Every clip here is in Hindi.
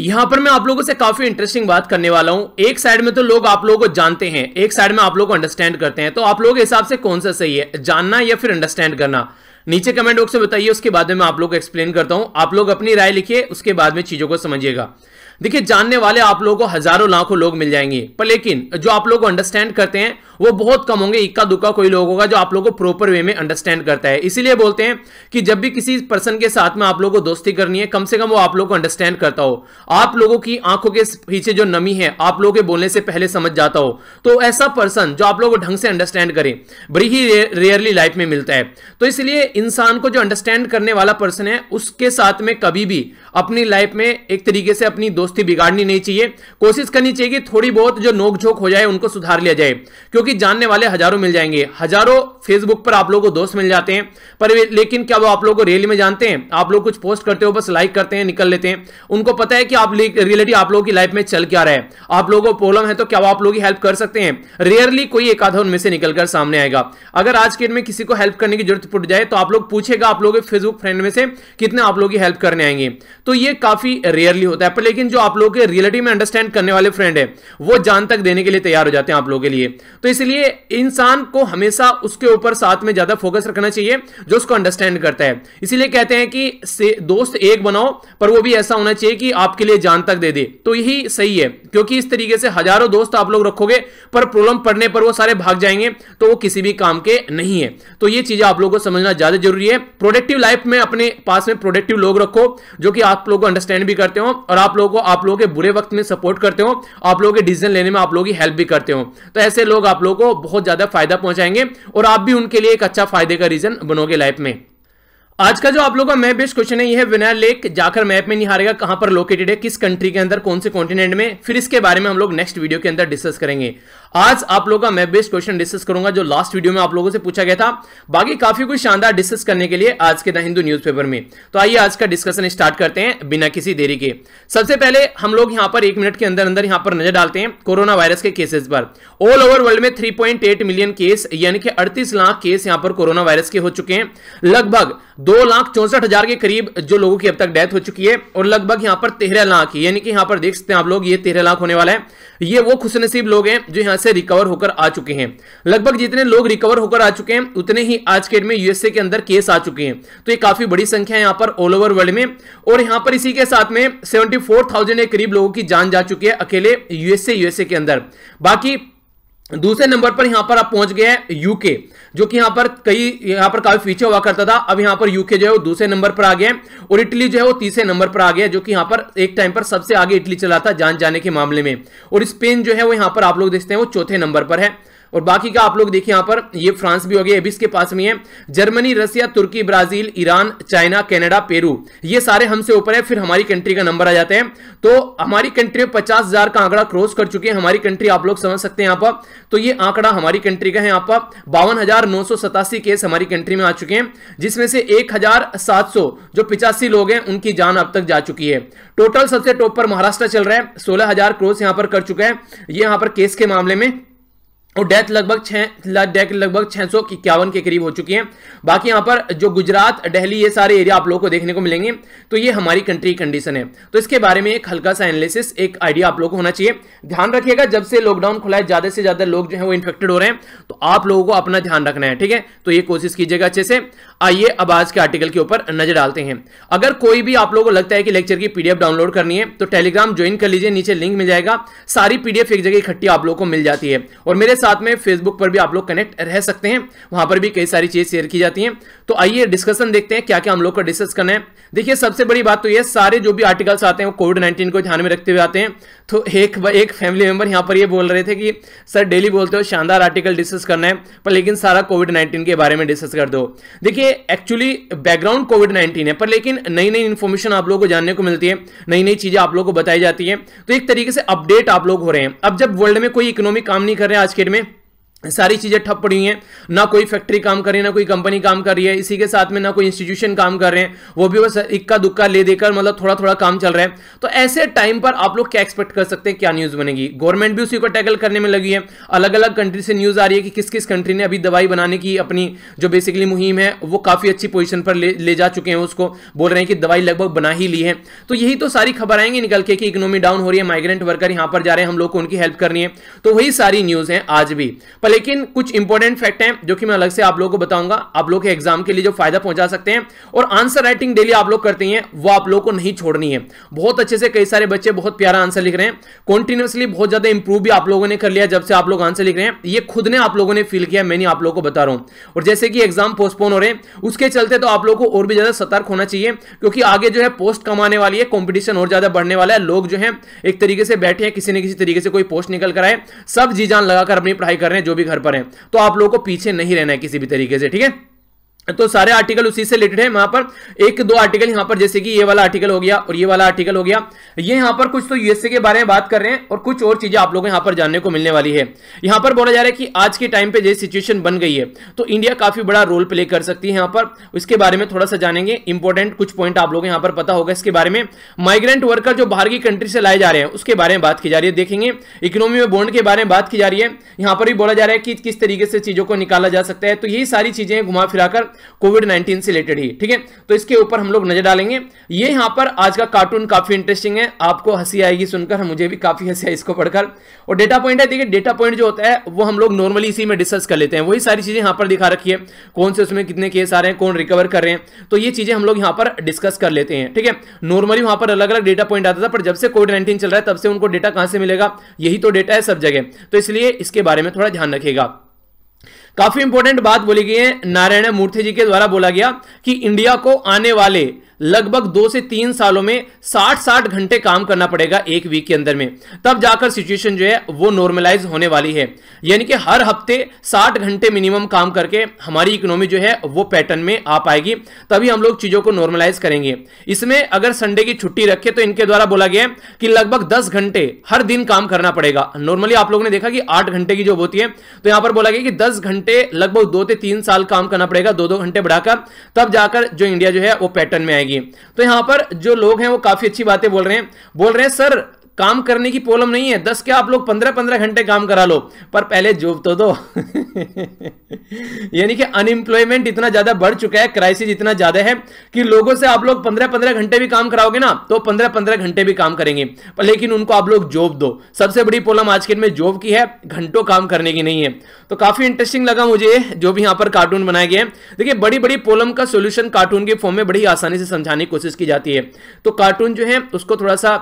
यहां पर मैं आप लोगों से काफी इंटरेस्टिंग बात करने वाला हूं एक साइड में तो लोग आप लोगों को जानते हैं एक साइड में आप लोग को अंडरस्टैंड करते हैं तो आप लोगों के हिसाब से कौन सा सही है जानना या फिर अंडरस्टैंड करना नीचे कमेंट बॉक्स में बताइए उसके बाद में आप लोग को एक्सप्लेन करता हूं आप लोग अपनी राय लिखिए उसके बाद में चीजों को समझिएगा देखिए जानने वाले आप लोगों को हजारों लाखों लोग मिल जाएंगे पर लेकिन जो आप लोग अंडरस्टैंड करते हैं वो बहुत कम होंगे इक्का दुक्का कोई लोग होगा जो आप लोगों को प्रॉपर वे में अंडरस्टैंड करता है इसीलिए बोलते हैं कि जब भी किसी पर्सन के साथ में आप लोगों को दोस्ती करनी है कम से कम वो आप लोग को अंडरस्टैंड करता हो आप लोगों की आंखों के पीछे जो नमी है आप लोगों के बोलने से पहले समझ जाता हो तो ऐसा पर्सन जो आप लोग को ढंग से अंडरस्टैंड करे बड़ी ही रेयरली लाइफ में मिलता है तो इसलिए इंसान को जो अंडरस्टैंड करने वाला पर्सन है उसके साथ में कभी भी अपनी लाइफ में एक तरीके से अपनी दोस्ती बिगाड़नी नहीं चाहिए कोशिश करनी चाहिए कि थोड़ी बहुत जो नोकझोंक हो जाए उनको सुधार लिया जाए क्योंकि जानने वाले हजारों मिल जाएंगे हजारों फेसबुक पर आप लोगों को दोस्त मिल जाते हैं पर लेकिन क्या वो आप लोगों को रियली में जानते हैं आप लोग कुछ पोस्ट करते हो बस लाइक करते हैं निकल लेते हैं उनको पता है कि आप रियलिटी आप लोगों की लाइफ में चल क्या रहा है आप लोगों को प्रॉब्लम है तो क्या वो आप लोग की हेल्प कर सकते हैं रेयरली कोई एक आधा उनमें से निकलकर सामने आएगा अगर आज के डेट में किसी को हेल्प करने की जरूरत पड़ जाए तो आप लोग पूछेगा आप लोग फेसबुक फ्रेंड में से कितने आप लोग की हेल्प करने आएंगे तो ये काफी रेयरली होता है पर लेकिन जो आप लोग के रियलिटी में अंडरस्टैंड करने वाले फ्रेंड है वो जान तक देने के लिए तैयार हो जाते हैं आप लोगों के लिए तो इसलिए इंसान को हमेशा उसके ऊपर साथ में ज्यादा फोकस रखना चाहिए जो उसको अंडरस्टैंड करता है इसीलिए कहते हैं कि दोस्त एक बनाओ पर वो भी ऐसा होना चाहिए कि आपके लिए जान तक दे दे तो यही सही है क्योंकि इस तरीके से हजारों दोस्त आप लोग रखोगे पर प्रॉब्लम पड़ने पर वो सारे भाग जाएंगे तो वो किसी भी काम के नहीं है तो ये चीजें आप लोगों को समझना ज्यादा जरूरी है प्रोडक्टिव लाइफ में अपने पास में प्रोडक्टिव लोग रखो जो कि आप लोगों को अंडरस्टैंड भी करते हो और आप लोगों को आप लोगों के बुरे वक्त में सपोर्ट करते हो आप लोगों के डिसीजन लेने में आप लोगों की हेल्प भी करते हो तो ऐसे लोग आप लोगों को बहुत ज़्यादा फायदा पहुंचाएंगे और आप भी उनके लिए एक अच्छा फायदे का रीजन बनोगे लाइफ में आज का जो आप लोगों का मैप बेस्ट क्वेश्चन है यह विनर लेक जाकर मैप में नहीं हारेगा कहां पर लोकेटेड है किस कंट्री के अंदर कौन से कॉन्टिनेंट में फिर इसके बारे में हम लोग नेक्स्ट वीडियो के अंदर डिस्कस करेंगे आज आप लोगों का मैं बेस्ट क्वेश्चन डिस्कस करूंगा जो लास्ट वीडियो में आप लोगों से पूछा गया था बाकी काफी कुछ शानदार डिस्कस करने के लिए आज के द हिंदू न्यूज में तो आइए आज का डिस्कशन स्टार्ट करते हैं बिना किसी देरी के सबसे पहले हम लोग यहाँ पर एक मिनट के अंदर अंदर यहां पर नजर डालते हैं कोरोना वायरस के केसेस पर ऑल ओवर वर्ल्ड में थ्री मिलियन केस यानी कि अड़तीस लाख केस यहाँ पर कोरोना वायरस के हो चुके हैं लगभग दो लाख चौसठ हजार के करीब जो लोगों की अब तक डेथ हो चुकी है और लगभग यहाँ पर तेरह लाख यानी कि यहां पर देख सकते हैं आप लोग ये तेरह लाख होने वाला है ये वो खुशनसीब लोग हैं जो यहाँ से रिकवर होकर आ चुके हैं लगभग जितने लोग रिकवर होकर आ चुके हैं उतने ही आज के डेट में यूएसए के अंदर केस आ चुके हैं तो ये काफी बड़ी संख्या है यहाँ पर ऑल ओवर वर्ल्ड में और यहाँ पर इसी के साथ में सेवेंटी के करीब लोगों की जान जा चुकी है अकेले यूएसए यूएसए के अंदर बाकी दूसरे नंबर पर यहां पर आप पहुंच गए यूके जो कि यहां पर कई यहां पर काफी फीचर हुआ करता था अब यहां पर यूके जो है वो दूसरे नंबर पर आ गया और इटली जो है वो तीसरे नंबर पर आ गया जो कि यहां पर एक टाइम पर सबसे आगे इटली चला था जान जाने के मामले में और स्पेन जो है वो यहां पर आप लोग देखते हैं वो चौथे नंबर पर है और बाकी का आप लोग देखिए यहां पर ये फ्रांस भी हो गया इसके पास में है जर्मनी रसिया तुर्की Brazil Iran China Canada Peru ये सारे हमसे ऊपर है फिर हमारी कंट्री का नंबर आ जाते हैं तो हमारी कंट्री पचास हजार का आंकड़ा क्रॉस कर चुके हैं हमारी कंट्री आप लोग समझ सकते हैं यहाँ पर तो ये आंकड़ा हमारी कंट्री का है यहाँ पर बावन केस हमारी कंट्री में आ चुके हैं जिसमें से एक जो पिचासी लोग हैं उनकी जान अब तक जा चुकी है टोटल सबसे टॉप पर महाराष्ट्र चल रहा है सोलह हजार यहां पर कर चुका है ये यहां पर केस के मामले में और तो डेथ लगभग छः डेथ लगभग छह सौ इक्यावन के करीब हो चुकी है बाकी यहां पर जो गुजरात दिल्ली ये सारे एरिया आप लोगों को देखने को मिलेंगे तो ये हमारी कंट्री कंडीशन है तो इसके बारे में एक हल्का सा एनालिसिस एक आइडिया आप लोगों को होना चाहिए ध्यान रखिएगा जब से लॉकडाउन खुला है ज़्यादा से ज़्यादा लोग जो है वो इन्फेक्टेड हो रहे हैं तो आप लोगों को अपना ध्यान रखना है ठीक है तो ये कोशिश कीजिएगा अच्छे से आइए अब आज के आर्टिकल के ऊपर नजर डालते हैं अगर कोई भी आप लोगों को लगता है कि लेक्चर की पीडीएफ डाउनलोड करनी है तो टेलीग्राम ज्वाइन कर लीजिए नीचे लिंक मिल जाएगा सारी पीडीएफ एक जगह इकट्ठी आप लोगों को मिल जाती है और मेरे साथ साथ में फेसबुक पर भी आप लोग कनेक्ट रह सकते हैं वहां पर भी कई सारी चीज शेयर की जाती हैं तो आइए डिस्कशन देखते हैं क्या क्या हम लोग का डिस्कस करना है देखिए सबसे बड़ी बात तो ये सारे जो भी आर्टिकल्स आते हैं वो कोविड नाइन्टीन को ध्यान में रखते हुए आते हैं तो एक एक फैमिली मेंबर यहां पर ये बोल रहे थे कि सर डेली बोलते हो शानदार आर्टिकल डिस्कस करना है पर लेकिन सारा कोविड नाइन्टीन के बारे में डिस्कस कर दो देखिए एक्चुअली बैकग्राउंड कोविड नाइन्टीन है पर लेकिन नई नई इन्फॉर्मेशन आप लोगों को जानने को मिलती है नई नई चीजें आप लोगों को बताई जाती है तो एक तरीके से अपडेट आप लोग हो रहे हैं अब जब वर्ल्ड में कोई इकोनॉमिक काम नहीं कर रहे हैं आज के डेट में सारी चीज़ें ठप पड़ी हुई हैं ना कोई फैक्ट्री काम कर रही है ना कोई कंपनी काम कर रही है इसी के साथ में ना कोई इंस्टीट्यूशन काम कर रहे हैं वो भी बस इक्का दुक्का ले देकर मतलब थोड़ा थोड़ा काम चल रहा है तो ऐसे टाइम पर आप लोग क्या एक्सपेक्ट कर सकते हैं क्या न्यूज़ बनेगी गवर्नमेंट भी उसी को टैकल करने में लगी है अलग अलग कंट्री से न्यूज़ आ रही है कि किस किस कंट्री ने अभी दवाई बनाने की अपनी जो बेसिकली मुहिम है वो काफ़ी अच्छी पोजिशन पर ले, ले जा चुके हैं उसको बोल रहे हैं कि दवाई लगभग बना ही ली है तो यही तो सारी खबर आएंगी निकल के कि इकोनॉमी डाउन हो रही है माइग्रेंट वर्कर यहां पर जा रहे हैं हम लोग को उनकी हेल्प करनी है तो वही सारी न्यूज़ है आज भी लेकिन कुछ इंपॉर्टेंट फैक्ट हैं जो कि मैं अलग से आप लोगों को बताऊंगा आप लोग के एग्जाम के लिए जो फायदा पहुंचा सकते हैं और आंसर राइटिंग डेली आप लोग करते हैं वो आप लोग को नहीं छोड़नी है बहुत अच्छे से कई सारे बच्चे बहुत प्यारा आंसर लिख रहे हैं कॉन्टिन्यूसली बहुत ज्यादा इंप्रूव भी आप लोगों ने कर लिया जब से आप लोग आंसर लिख रहे हैं ये खुद ने आप लोगों ने फील किया मैं नहीं आप लोगों को बता रहा हूं और जैसे कि एग्जाम पोस्टपोन हो रहे हैं उसके चलते तो आप लोगों को और भी ज्यादा सतर्क होना चाहिए क्योंकि आगे जो है पोस्ट कमाने वाली है कॉम्पिटिशन और ज्यादा बढ़ने वाला है लोग जो है एक तरीके से बैठे हैं किसी न किसी तरीके से कोई पोस्ट निकल कर आए सब जी जान लगाकर अपनी पढ़ाई कर रहे हैं जो भी घर पर हैं तो आप लोगों को पीछे नहीं रहना है किसी भी तरीके से ठीक है तो सारे आर्टिकल उसी से रिलेटेड है वहां पर एक दो आर्टिकल यहां पर जैसे कि ये वाला आर्टिकल हो गया और ये वाला आर्टिकल हो गया ये यहां पर कुछ तो यूएसए के बारे में बात कर रहे हैं और कुछ और चीजें आप लोगों को यहां पर जानने को मिलने वाली है यहां पर बोला जा रहा है कि आज के टाइम पे जो सिचुएशन बन गई है तो इंडिया काफी बड़ा रोल प्ले कर सकती है यहां पर उसके बारे में थोड़ा सा जानेंगे इंपॉर्टेंट कुछ पॉइंट आप लोग यहां पर पता होगा इसके बारे में माइग्रेंट वर्कर जो बाहर की कंट्री से लाए जा रहे हैं उसके बारे में बात की जा रही है देखेंगे इकोनॉमी में बॉन्ड के बारे में बात की जा रही है यहां पर भी बोला जा रहा है कि किस तरीके से चीजों को निकाला जा सकता है तो यही सारी चीजें घुमा फिराकर कोविड नाइन्टीन से रिलेटेड ही ठीक है तो इसके ऊपर हम लोग नजर डालेंगे ये यहां पर आज का कार्टून काफी इंटरेस्टिंग है आपको हंसी आएगी सुनकर मुझे भी काफी हंसी आई इसको पढ़कर और डेटा पॉइंट है देखिए डेटा पॉइंट जो होता है वो हम लोग नॉर्मली इसी में डिस्कस कर लेते हैं वही सारी चीजें यहां पर दिखा रखी है कौन से उसमें कितने केस आ रहे हैं कौन रिकवर कर रहे हैं तो ये चीजें हम लोग यहां पर डिस्कस कर लेते हैं ठीक है नॉर्मली वहां पर अलग अलग डेटा पॉइंट आता था पर जब से कोविड नाइन्टीन चल रहा है तब से उनको डेटा कहां से मिलेगा यही तो डेटा है सब जगह तो इसलिए इसके बारे में थोड़ा ध्यान रखेगा काफी इंपॉर्टेंट बात बोली गई है नारायण मूर्ति जी के द्वारा बोला गया कि इंडिया को आने वाले लगभग दो से तीन सालों में साठ साठ घंटे काम करना पड़ेगा एक वीक के अंदर में तब जाकर सिचुएशन जो है वो नॉर्मलाइज होने वाली है यानी कि हर हफ्ते साठ घंटे मिनिमम काम करके हमारी इकोनॉमी जो है वो पैटर्न में आ पाएगी तभी हम लोग चीजों को नॉर्मलाइज करेंगे इसमें अगर संडे की छुट्टी रखे तो इनके द्वारा बोला गया कि लगभग दस घंटे हर दिन काम करना पड़ेगा नॉर्मली आप लोगों ने देखा कि आठ घंटे की जॉब होती है तो यहां पर बोला गया कि दस घंटे लगभग दो से तीन साल काम करना पड़ेगा दो दो घंटे बढ़ाकर तब जाकर जो इंडिया जो है वो पैटर्न में आएगी जाएगी तो यहां पर जो लोग हैं वो काफ़ी अच्छी बातें बोल रहे हैं बोल रहे हैं सर काम करने की प्रॉब्लम नहीं है दस क्या आप लोग पंद्रह पंद्रह घंटे काम करा लो पर पहले जॉब तो दो यानी कि अनएम्प्लॉयमेंट इतना ज्यादा बढ़ चुका है क्राइसिस इतना ज्यादा है कि लोगों से आप लोग पंद्रह पंद्रह घंटे भी काम कराओगे ना तो पंद्रह पंद्रह घंटे भी काम करेंगे पर लेकिन उनको आप लोग जॉब दो सबसे बड़ी प्रॉब्लम आज के में जॉब की है घंटों काम करने की नहीं है तो काफी इंटरेस्टिंग लगा मुझे जो भी यहां पर कार्टून बनाए गए देखिए बड़ी बड़ी प्रॉब्लम का सोल्यूशन कार्टून के फॉर्म में बड़ी आसानी से समझाने की कोशिश की जाती है तो कार्टून जो है उसको थोड़ा सा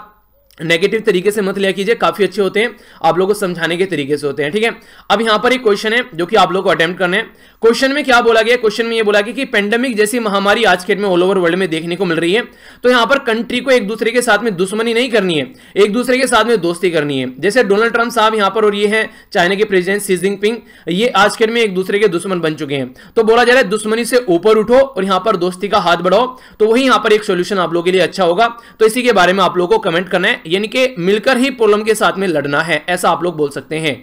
नेगेटिव तरीके से मत लिया कीजिए काफी अच्छे होते हैं आप लोगों को समझाने के तरीके से होते हैं ठीक है अब यहां पर एक क्वेश्चन है जो कि आप लोगों को अटेम्प्ट करने क्वेश्चन में क्या बोला गया क्वेश्चन में ये बोला गया कि पेंडेमिक जैसी महामारी आज के में ऑल ओवर वर्ल्ड में देखने को मिल रही है तो यहां पर कंट्री को एक दूसरे के साथ में दुश्मनी नहीं करनी है एक दूसरे के साथ में दोस्ती करनी है जैसे डोनाल्ड ट्रंप साहब यहां पर और ये है चाइना के प्रेजिडेंट सी जिनपिंग ये आज के में एक दूसरे के दुश्मन बन चुके हैं तो बोला जा रहा है दुश्मनी से ऊपर उठो और यहां पर दोस्ती का हाथ बढ़ाओ तो वही यहां पर एक सोल्यूशन आप लोगों के लिए अच्छा होगा तो इसी के बारे में आप लोगों को कमेंट करना है यानी कि मिलकर ही पोलम के साथ में लड़ना है ऐसा आप लोग बोल सकते हैं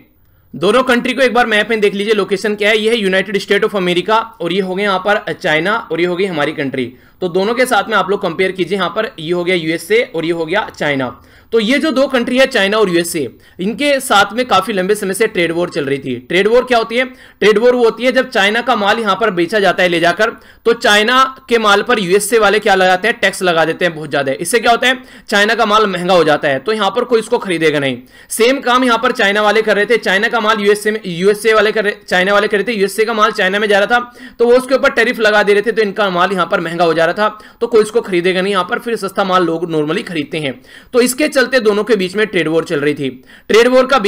दोनों कंट्री को एक बार मैप में देख लीजिए लोकेशन क्या है यह यूनाइटेड स्टेट ऑफ अमेरिका और ये हो गए यहां पर चाइना और ये हो गई हमारी कंट्री तो दोनों के साथ में आप लोग कंपेयर कीजिए यहां पर ये हो गया यूएसए और ये हो गया चाइना तो ये जो दो कंट्री है चाइना और यूएसए इनके साथ में काफी लंबे समय से ट्रेड वॉर चल रही थी ट्रेड वॉर क्या होती है ट्रेड वॉर वो होती है जब चाइना का माल यहां पर बेचा जाता है ले जाकर तो चाइना के माल पर यूएसए वाले क्या लगाते हैं टैक्स लगा देते हैं बहुत ज्यादा इससे क्या होता है चाइना का माल महंगा हो जाता है तो यहां पर कोई इसको खरीदेगा नहीं सेम काम यहां पर चाइना वाले कर रहे थे चाइना का माल यूएसए में यूएसए वाले कर चाइना वाले कर रहे थे यूएसए का माल चाइना में जा रहा था तो वो उसके ऊपर टेरिफ लगा दे रहे थे तो इनका माल यहां पर महंगा हो जाता जा रहा था तो कोई इसको खरीदेगा नहीं यहां पर फिर सस्ता माल लोग नॉर्मली खरीदते हैं तो इसके चलते दोनों के बीच में ट्रेड वॉर चल रही थी ट्रेड वॉर का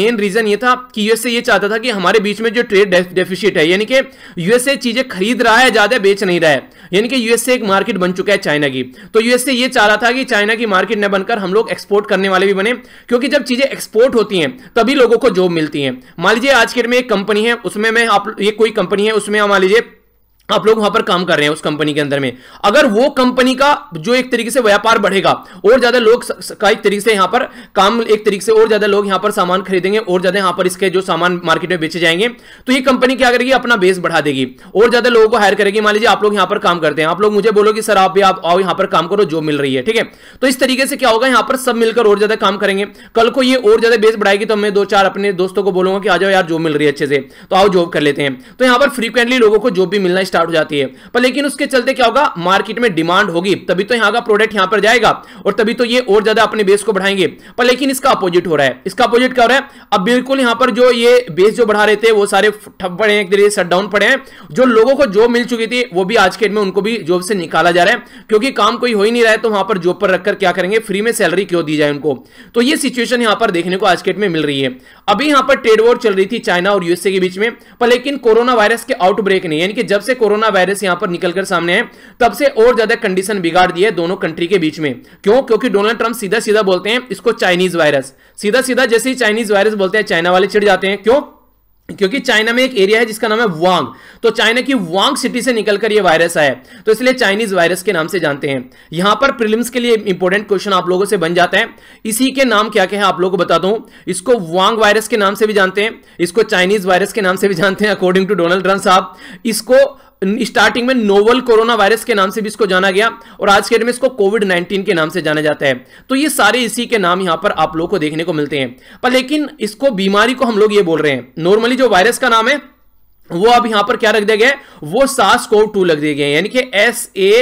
मेन रीजन ये था कि यूएसए ये चाहता था कि हमारे बीच में जो ट्रेड डेफिशिट है यानी कि यूएसए चीजें खरीद रहा है ज्यादा बेच नहीं रहा है यानी कि यूएसए एक मार्केट बन चुका है चाइना की तो यूएसए ये चाह रहा था कि चाइना की मार्केट न बनकर हम लोग एक्सपोर्ट करने वाले भी बने क्योंकि जब चीजें एक्सपोर्ट होती हैं तभी लोगों को जॉब मिलती है मान लीजिए आज के में एक कंपनी है उसमें मैं आप ये कोई कंपनी है उसमें मान लीजिए आप लोग वहां पर काम कर रहे हैं उस कंपनी के अंदर में अगर वो कंपनी का जो एक तरीके से व्यापार बढ़ेगा और ज्यादा लोग का एक तरीके से यहां पर काम एक तरीके से और ज्यादा लोग यहां पर सामान खरीदेंगे और ज्यादा यहां पर इसके जो सामान मार्केट में बेचे जाएंगे तो ये कंपनी क्या करेगी अपना बेस बढ़ा देगी और ज्यादा लोगों को हायर करेगी मान लीजिए आप लोग यहां पर काम करते हैं आप लोग मुझे बोलो कि सर आप भी आप आओ यहां पर काम करो जो मिल रही है ठीक है तो इस तरीके से क्या होगा यहां पर सब मिलकर और ज्यादा काम करेंगे कल को ये और ज्यादा बेस बढ़ाएगी तो मैं दो चार अपने दोस्तों को बोलूंगा कि आ जाओ यार जॉब मिल रही है अच्छे से तो आओ जॉब कर लेते हैं तो यहां पर फ्रीक्वेंटली लोगों को जॉब भी मिलना स्टार्ट हो जाती है पर लेकिन उसके चलते क्या होगा मार्केट में डिमांड होगी तभी तो यहाँ का प्रोडक्ट यहाँ पर जाएगा और तभी तो ये और ज्यादा अपने बेस को बढ़ाएंगे पर लेकिन इसका अपोजिट हो रहा है इसका अपोजिट क्या हो रहा है अब बिल्कुल यहाँ पर जो ये बेस जो बढ़ा रहे थे वो सारे ठप पड़े हैं एक तरीके से डाउन पड़े हैं जो लोगों को जॉब मिल चुकी थी वो भी आज के डेट में उनको भी जॉब से निकाला जा रहा है क्योंकि काम कोई हो ही नहीं रहा है तो वहां पर जॉब पर रखकर क्या करेंगे फ्री में सैलरी क्यों दी जाए उनको तो ये सिचुएशन यहाँ पर देखने को आज के डेट में मिल रही है अभी यहाँ पर ट्रेड वॉर चल रही थी चाइना और यूएसए के बीच में पर लेकिन कोरोना वायरस के आउटब्रेक ने यानी कि जब से कोरोना वायरस यहां पर निकलकर सामने आए तब से और ज्यादा कंडीशन बिगाड़ दी है दोनों कंट्री के बीच में क्यों क्योंकि डोनाल्ड ट्रंप सीधा सीधा बोलते हैं इसको चाइनीज वायरस सीधा सीधा जैसे ही चाइनीज वायरस बोलते हैं चाइना वाले चिड़ जाते हैं क्यों क्योंकि चाइना में एक एरिया है जिसका नाम है वांग तो चाइना की वांग सिटी से निकलकर यह वायरस आया तो इसलिए चाइनीज वायरस के नाम से जानते हैं यहां पर प्रीलिम्स के लिए इंपॉर्टेंट क्वेश्चन आप लोगों से बन जाता है इसी के नाम क्या क्या है आप लोगों को बता दूं इसको वांग वायरस के नाम से भी जानते हैं इसको चाइनीज वायरस के नाम से भी जानते हैं अकॉर्डिंग टू डोनाल्ड ट्रंप साहब इसको स्टार्टिंग में नोवल कोरोना वायरस के नाम से भी इसको जाना गया और आज के डेट में इसको कोविड 19 के नाम से जाना जाता है तो ये सारे इसी के नाम यहां पर आप लोग को देखने को मिलते हैं पर लेकिन इसको बीमारी को हम लोग ये बोल रहे हैं नॉर्मली जो वायरस का नाम है वो अब यहां पर क्या रख दिया गया वो सास कोव टू लग दिए गए यानी कि एस ए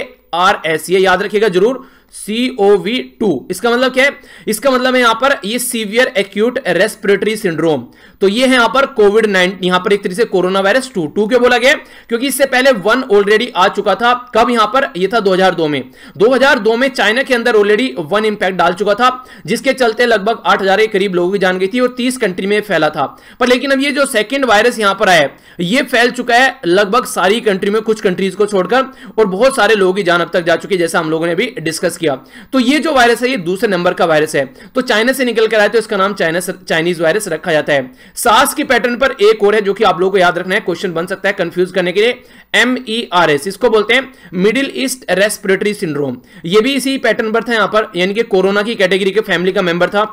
आर एस ये याद रखिएगा जरूर COV2 इसका मतलब क्या है इसका मतलब है यहां पर ये सीवियर एक्यूट रेस्पिरेटरी सिंड्रोम तो ये है यहां पर कोविड नाइन यहां पर एक तरीके से कोरोना वायरस टू टू क्यों बोला गया क्योंकि इससे पहले वन ऑलरेडी आ चुका था कब यहां पर ये था 2002 में 2002 में चाइना के अंदर ऑलरेडी वन इंपैक्ट डाल चुका था जिसके चलते लगभग आठ के करीब लोगों की जान गई थी और तीस कंट्री में फैला था पर लेकिन अब ये जो सेकेंड वायरस यहां पर आया ये फैल चुका है लगभग सारी कंट्री में कुछ कंट्रीज को छोड़कर और बहुत सारे लोगों की जान अब तक जा चुकी है जैसे हम लोगों ने भी डिस्कस किया तो ये जो वायरस है ये दूसरे नंबर का वायरस है तो चाइना से निकल कर आए तो इसका नाम चाइना चाइनीज वायरस रखा जाता है सास के पैटर्न पर एक और है जो कि आप लोगों को याद रखना है क्वेश्चन बन सकता है कंफ्यूज करने के लिए एम ई आर एस इसको बोलते हैं मिडिल ईस्ट रेस्पिरेटरी सिंड्रोम ये भी इसी पैटर्न पर था यहां पर यानी कि कोरोना की कैटेगरी के फैमिली का मेंबर था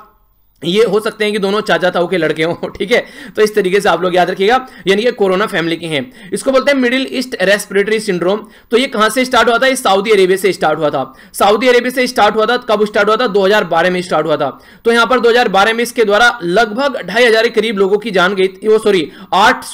ये हो सकते हैं कि दोनों चाचा ताऊ के लड़के हों ठीक है तो इस तरीके से आप लोग याद रखिएगा यानी कि कोरोना फैमिली के हैं इसको बोलते हैं मिडिल ईस्ट रेस्पिरेटरी सिंड्रोम तो ये कहां से स्टार्ट हुआ था ये सऊदी अरेबिया से स्टार्ट हुआ था सऊदी अरेबिया से स्टार्ट हुआ था कब स्टार्ट हुआ था दो में स्टार्ट हुआ था तो यहां पर दो में इसके द्वारा लगभग ढाई के करीब लोगों की जान गई थी वो सॉरी आठ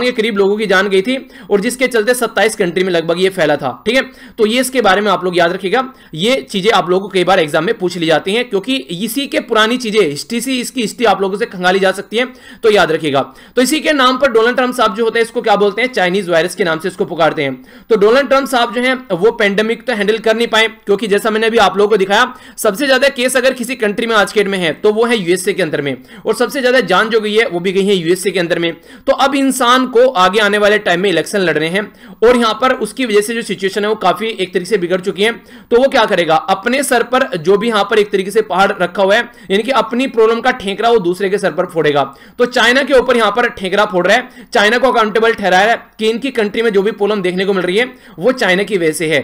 के करीब लोगों की जान गई थी और जिसके चलते सत्ताईस कंट्री में लगभग ये फैला था ठीक है तो ये इसके बारे में आप लोग याद रखेगा ये चीजें आप लोगों को कई बार एग्जाम में पूछ ली जाती है क्योंकि इसी के पुरानी चीजें हिस्ट्री सी इसकी हिस्ट्री आप लोगों से खंगाली जा सकती है तो याद रखिएगा तो इसी के नाम पर डोनाल्ड ट्रंप साहब जो होते हैं इसको क्या बोलते हैं चाइनीज वायरस के नाम से इसको पुकारते हैं तो डोनाल्ड ट्रंप साहब जो है वो पेंडेमिक तो हैंडल कर नहीं पाए क्योंकि जैसा मैंने अभी आप लोगों को दिखाया सबसे ज्यादा केस अगर किसी कंट्री में आज के डेट में है तो वो है यूएसए के अंदर में और सबसे ज्यादा जान जो गई है वो भी गई है यूएसए के अंदर में तो अब इंसान को आगे आने वाले टाइम में इलेक्शन लड़ रहे हैं और यहां पर उसकी वजह से जो सिचुएशन है वो काफी एक तरीके से बिगड़ चुकी है तो वो क्या करेगा अपने सर पर जो भी यहां पर एक तरीके से पहाड़ रखा हुआ है यानी कि अपने अपनी प्रॉब्लम का ठेकरा वो दूसरे के सर पर फोड़ेगा तो चाइना के ऊपर यहां पर ठेकरा फोड़ रहा है चाइना को अकाउंटेबल ठहरा रहा है कि इनकी कंट्री में जो भी प्रॉब्लम देखने को मिल रही है वो चाइना की वजह से है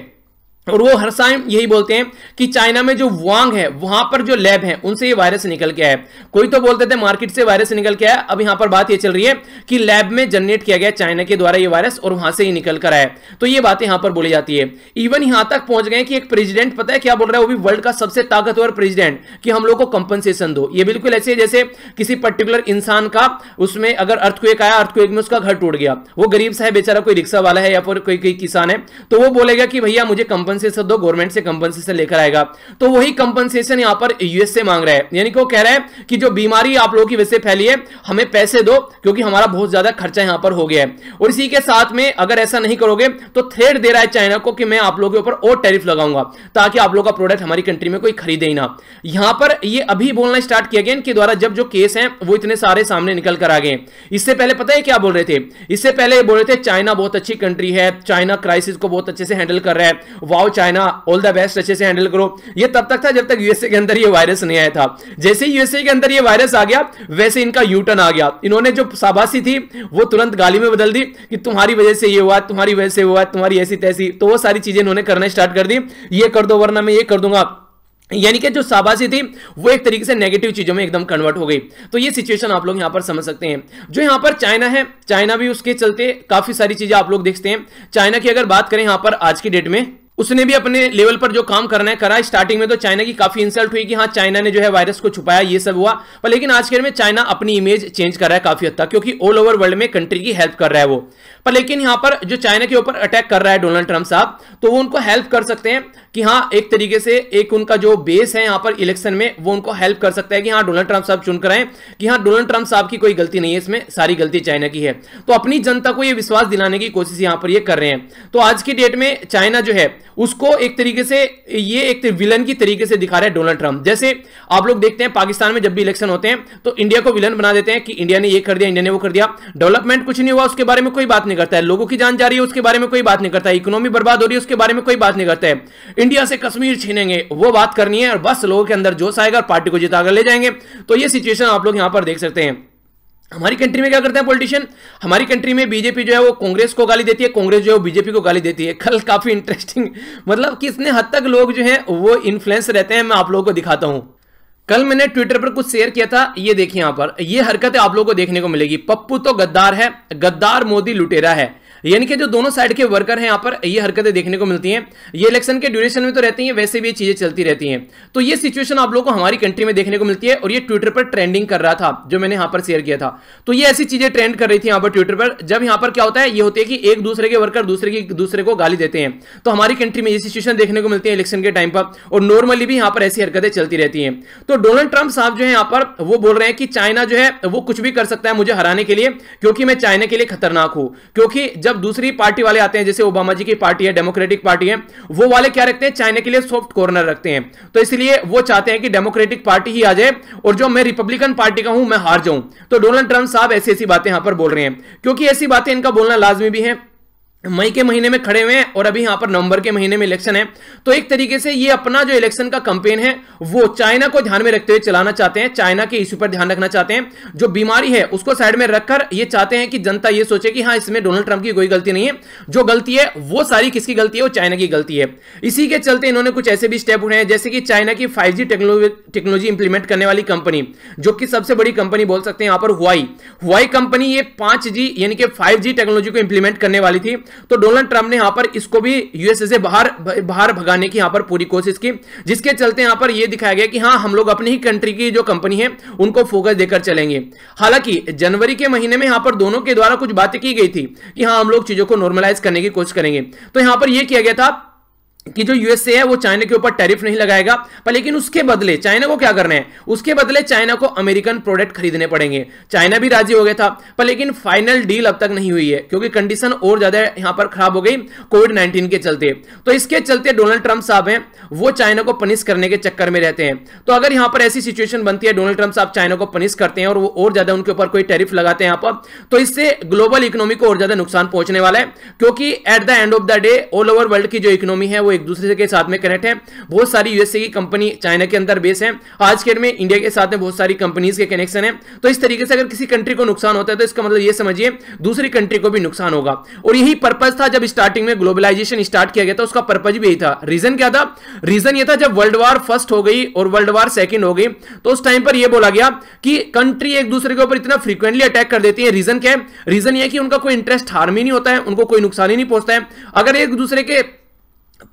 और वो हर टाइम यही बोलते हैं कि चाइना में जो वांग है वहां पर जो लैब है उनसे ये वायरस निकल के आया कोई तो बोलते थे मार्केट से वायरस निकल के आया अब यहां पर बात ये चल रही है कि लैब में जनरेट किया गया चाइना के द्वारा ये वायरस और वहां से ही निकल कर आया तो ये बातें यहां पर बोली जाती है इवन यहां तक पहुंच गए कि एक प्रेजिडेंट पता है क्या बोल रहा है वो भी वर्ल्ड का सबसे ताकतवर प्रेजिडेंट कि हम लोग को कंपनसेशन दो ये बिल्कुल ऐसे जैसे किसी पर्टिकुलर इंसान का उसमें अगर अर्थक्वेक आया अर्थक्वेक में उसका घर टूट गया वो गरीब सा है बेचारा कोई रिक्शा वाला है या फिर कोई किसान है तो वो बोलेगा कि भैया मुझे कंपन कंपनसेशन दो गवर्नमेंट से कंपनसेशन लेकर आएगा तो वही कंपनसेशन यहां पर यूएस से मांग रहा है यानी कि वो कह रहा है कि जो बीमारी आप लोगों की वजह से फैली है हमें पैसे दो क्योंकि हमारा बहुत ज्यादा खर्चा यहां पर हो गया है और इसी के साथ में अगर ऐसा नहीं करोगे तो थ्रेड दे रहा है चाइना को कि मैं आप लोगों के ऊपर और टैरिफ लगाऊंगा ताकि आप लोगों का प्रोडक्ट हमारी कंट्री में कोई खरीदे ही ना यहां पर ये अभी बोलना स्टार्ट किया गया इनके द्वारा जब जो केस हैं वो इतने सारे सामने निकल कर आ गए इससे पहले पता है क्या बोल रहे थे इससे पहले बोल रहे थे चाइना बहुत अच्छी कंट्री है चाइना क्राइसिस को बहुत अच्छे से हैंडल कर रहा है वाओ आओ चाइना ऑल द बेस्ट अच्छे से हैंडल करो ये तब तक था जब तक यूएसए के अंदर ये वायरस नहीं आया था जैसे ही यूएसए के अंदर ये वायरस आ गया वैसे इनका यूटर्न आ गया इन्होंने जो शाबाशी थी वो तुरंत गाली में बदल दी कि तुम्हारी वजह से ये हुआ तुम्हारी वजह से हुआ तुम्हारी ऐसी तैसी तो वो सारी चीजें इन्होंने करना स्टार्ट कर दी ये कर दो वरना मैं ये कर दूंगा यानी कि जो शाबाशी थी वो एक तरीके से नेगेटिव चीजों में एकदम कन्वर्ट हो गई तो ये सिचुएशन आप लोग यहां पर समझ सकते हैं जो यहां पर चाइना है चाइना भी उसके चलते काफी सारी चीजें आप लोग देखते हैं चाइना की अगर बात करें यहां पर आज की डेट में उसने भी अपने लेवल पर जो काम करना है करा स्टार्टिंग में तो चाइना की काफी इंसल्ट हुई कि हाँ चाइना ने जो है वायरस को छुपाया ये सब हुआ पर लेकिन आज के में चाइना अपनी इमेज चेंज कर रहा है काफी हद तक क्योंकि ऑल ओवर वर्ल्ड में कंट्री की हेल्प कर रहा है वो पर लेकिन यहां पर जो चाइना के ऊपर अटैक कर रहा है डोनाल्ड ट्रंप साहब तो वो उनको हेल्प कर सकते हैं कि हाँ एक तरीके से एक उनका जो बेस है यहां पर इलेक्शन में वो उनको हेल्प कर सकता है कि हाँ डोनाल्ड ट्रंप साहब चुनकर आए कि हाँ डोनाल्ड ट्रंप साहब की कोई गलती नहीं है इसमें सारी गलती चाइना की है तो अपनी जनता को ये विश्वास दिलाने की कोशिश यहां पर ये कर रहे हैं तो आज की डेट में चाइना जो है उसको एक तरीके से ये एक विलन की तरीके से दिखा रहा है डोनाल्ड ट्रंप जैसे आप लोग देखते हैं पाकिस्तान में जब भी इलेक्शन होते हैं तो इंडिया को विलन बना देते हैं कि इंडिया ने ये कर दिया इंडिया ने वो कर दिया डेवलपमेंट कुछ नहीं हुआ उसके बारे में कोई बात नहीं नहीं करता है लोगों की जान जा रही है उसके बारे में कोई बात नहीं करता है इकोनॉमी बर्बाद हो रही है उसके बारे में कोई बात नहीं करता है इंडिया से कश्मीर छीनेंगे वो बात करनी है और बस लोगों के अंदर जोश आएगा और पार्टी को जिताकर ले जाएंगे तो ये सिचुएशन आप लोग यहां पर देख सकते हैं हमारी कंट्री में क्या करते हैं पॉलिटिशियन हमारी कंट्री में बीजेपी जो है वो कांग्रेस को गाली देती है कांग्रेस जो है वो बीजेपी को गाली देती है कल काफी इंटरेस्टिंग मतलब किसने हद तक लोग जो हैं वो इन्फ्लुएंस रहते हैं मैं आप लोगों को दिखाता हूं कल मैंने ट्विटर पर कुछ शेयर किया था ये देखिए यहां पर ये हरकतें आप लोगों को देखने को मिलेगी पप्पू तो गद्दार है गद्दार मोदी लुटेरा है यानी कि जो दोनों साइड के वर्कर हैं यहाँ पर ये हरकतें देखने को मिलती हैं ये इलेक्शन के ड्यूरेशन में तो रहती हैं वैसे भी ये चीजें चलती रहती हैं तो ये सिचुएशन आप लोगों को हमारी कंट्री में देखने को मिलती है और ये ट्विटर पर ट्रेंडिंग कर रहा था जो मैंने यहाँ पर शेयर किया था तो ये ऐसी चीजें ट्रेंड कर रही थी यहाँ पर ट्विटर पर जब यहाँ पर क्या होता है ये होती है कि एक दूसरे के वर्कर दूसरे की दूसरे को गाली देते हैं तो हमारी कंट्री में ये सिचुएशन देखने को मिलती है इलेक्शन के टाइम पर और नॉर्मली भी यहाँ पर ऐसी हरकतें चलती रहती हैं तो डोनाल्ड ट्रंप साहब जो है यहाँ पर वो बोल रहे हैं कि चाइना जो है वो कुछ भी कर सकता है मुझे हराने के लिए क्योंकि मैं चाइना के लिए खतरनाक हूं क्योंकि जब दूसरी पार्टी वाले आते हैं जैसे ओबामा जी की पार्टी है डेमोक्रेटिक पार्टी है वो वाले क्या रखते हैं चाइना के लिए सॉफ्ट कॉर्नर रखते हैं तो इसलिए वो चाहते हैं कि डेमोक्रेटिक पार्टी ही आ जाए और जो मैं रिपब्लिकन पार्टी का हूं मैं हार जाऊं तो डोनाल्ड ट्रंप साहब ऐसी ऐसी बातें यहां पर बोल रहे हैं क्योंकि ऐसी बातें इनका बोलना लाजमी भी है मई के महीने में खड़े हुए हैं और अभी यहां पर नवंबर के महीने में इलेक्शन है तो एक तरीके से ये अपना जो इलेक्शन का कंपेन है वो चाइना को ध्यान में रखते हुए चलाना चाहते हैं चाइना के इश्यू पर ध्यान रखना चाहते हैं जो बीमारी है उसको साइड में रखकर ये चाहते हैं कि जनता ये सोचे कि हाँ इसमें डोनाल्ड ट्रंप की कोई गलती नहीं है जो गलती है वो सारी किसकी गलती है वो चाइना की गलती है इसी के चलते इन्होंने कुछ ऐसे भी स्टेप उठाए जैसे कि चाइना की फाइव टेक्नोलॉजी इंप्लीमेंट करने वाली कंपनी जो कि सबसे बड़ी कंपनी बोल सकते हैं यहां पर हुआई हुआई कंपनी ये पांच यानी कि फाइव टेक्नोलॉजी को इंप्लीमेंट करने वाली थी तो डोनाल्ड ट्रंप ने यहां पर इसको भी यूएसए से बाहर बाहर भगाने की यहां पर पूरी कोशिश की जिसके चलते यहां पर यह दिखाया गया कि हां हम लोग अपनी ही कंट्री की जो कंपनी है उनको फोकस देकर चलेंगे हालांकि जनवरी के महीने में यहां पर दोनों के द्वारा कुछ बातें की गई थी कि हाँ हम लोग चीजों को नॉर्मलाइज करने की कोशिश करेंगे तो यहां पर यह किया गया था कि जो यूएसए है वो चाइना के ऊपर टैरिफ नहीं लगाएगा पर लेकिन उसके बदले चाइना को क्या करना है उसके बदले चाइना को अमेरिकन प्रोडक्ट खरीदने पड़ेंगे चाइना भी राजी हो गया था पर लेकिन फाइनल डील अब तक नहीं हुई है क्योंकि कंडीशन और ज्यादा यहां पर खराब हो गई कोविड नाइन्टीन के चलते तो इसके चलते डोनाल्ड ट्रंप साहब हैं वो चाइना को पनिश करने के चक्कर में रहते हैं तो अगर यहां पर ऐसी सिचुएशन बनती है डोनाल्ड ट्रंप साहब चाइना को पनिश करते हैं और वो और ज्यादा उनके ऊपर कोई टैरिफ लगाते हैं यहां पर तो इससे ग्लोबल इकोनॉमी को और ज्यादा नुकसान पहुंचने वाला है क्योंकि at the end of the day all over world की जो इकोनॉमी है वो एक दूसरे के साथ में कनेक्ट है बहुत सारी यूएसए की कंपनी चाइना के अंदर बेस है आज के में इंडिया के साथ में बहुत सारी कंपनीज के कनेक्शन है तो इस तरीके से अगर किसी कंट्री को नुकसान होता है तो इसका मतलब यह समझिए दूसरी कंट्री को भी नुकसान होगा और यही पर्पज था जब स्टार्टिंग में ग्लोबलाइजेशन स्टार्ट किया गया था उसका पर्पज भी यही था रीजन क्या था रीजन यह था जब वर्ल्ड वार फर्स्ट हो गई और वर्ल्ड वार सेकेंड हो गई तो उस टाइम पर यह बोला गया कि कंट्री एक दूसरे के ऊपर इतना फ्रीक्वेंटली अटैक कर देती है रीजन क्या है रीजन यह कि उनका कोई इंटरेस्ट हार्म ही नहीं होता है उनको कोई नुकसान ही नहीं पहुंचता है अगर एक दूसरे के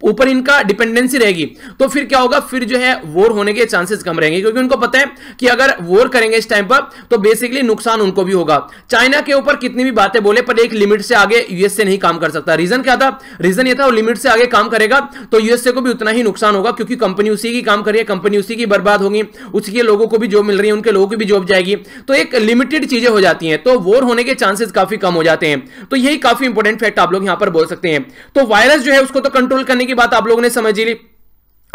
ऊपर इनका डिपेंडेंसी रहेगी तो फिर क्या होगा फिर जो है वॉर होने के चांसेस कम रहेंगे क्योंकि उनको पता है कि अगर वॉर करेंगे इस टाइम पर तो बेसिकली नुकसान उनको भी होगा चाइना के ऊपर कितनी भी बातें बोले पर एक लिमिट से आगे यूएस से नहीं काम कर सकता रीजन क्या था रीजन ये था वो लिमिट से आगे काम करेगा तो यूएसए को भी उतना ही नुकसान होगा क्योंकि कंपनी उसी की काम कर रही है कंपनी उसी की बर्बाद होगी उसी के लोगों को भी जॉब मिल रही है उनके लोगों की भी जॉब जाएगी तो एक लिमिटेड चीजें हो जाती है तो वॉर होने के चांसेस काफी कम हो जाते हैं तो यही काफी इंपोर्टेंट फैक्ट आप लोग यहां पर बोल सकते हैं तो वायरस जो है उसको तो कंट्रोल करने की बात आप लोगों ने समझ ली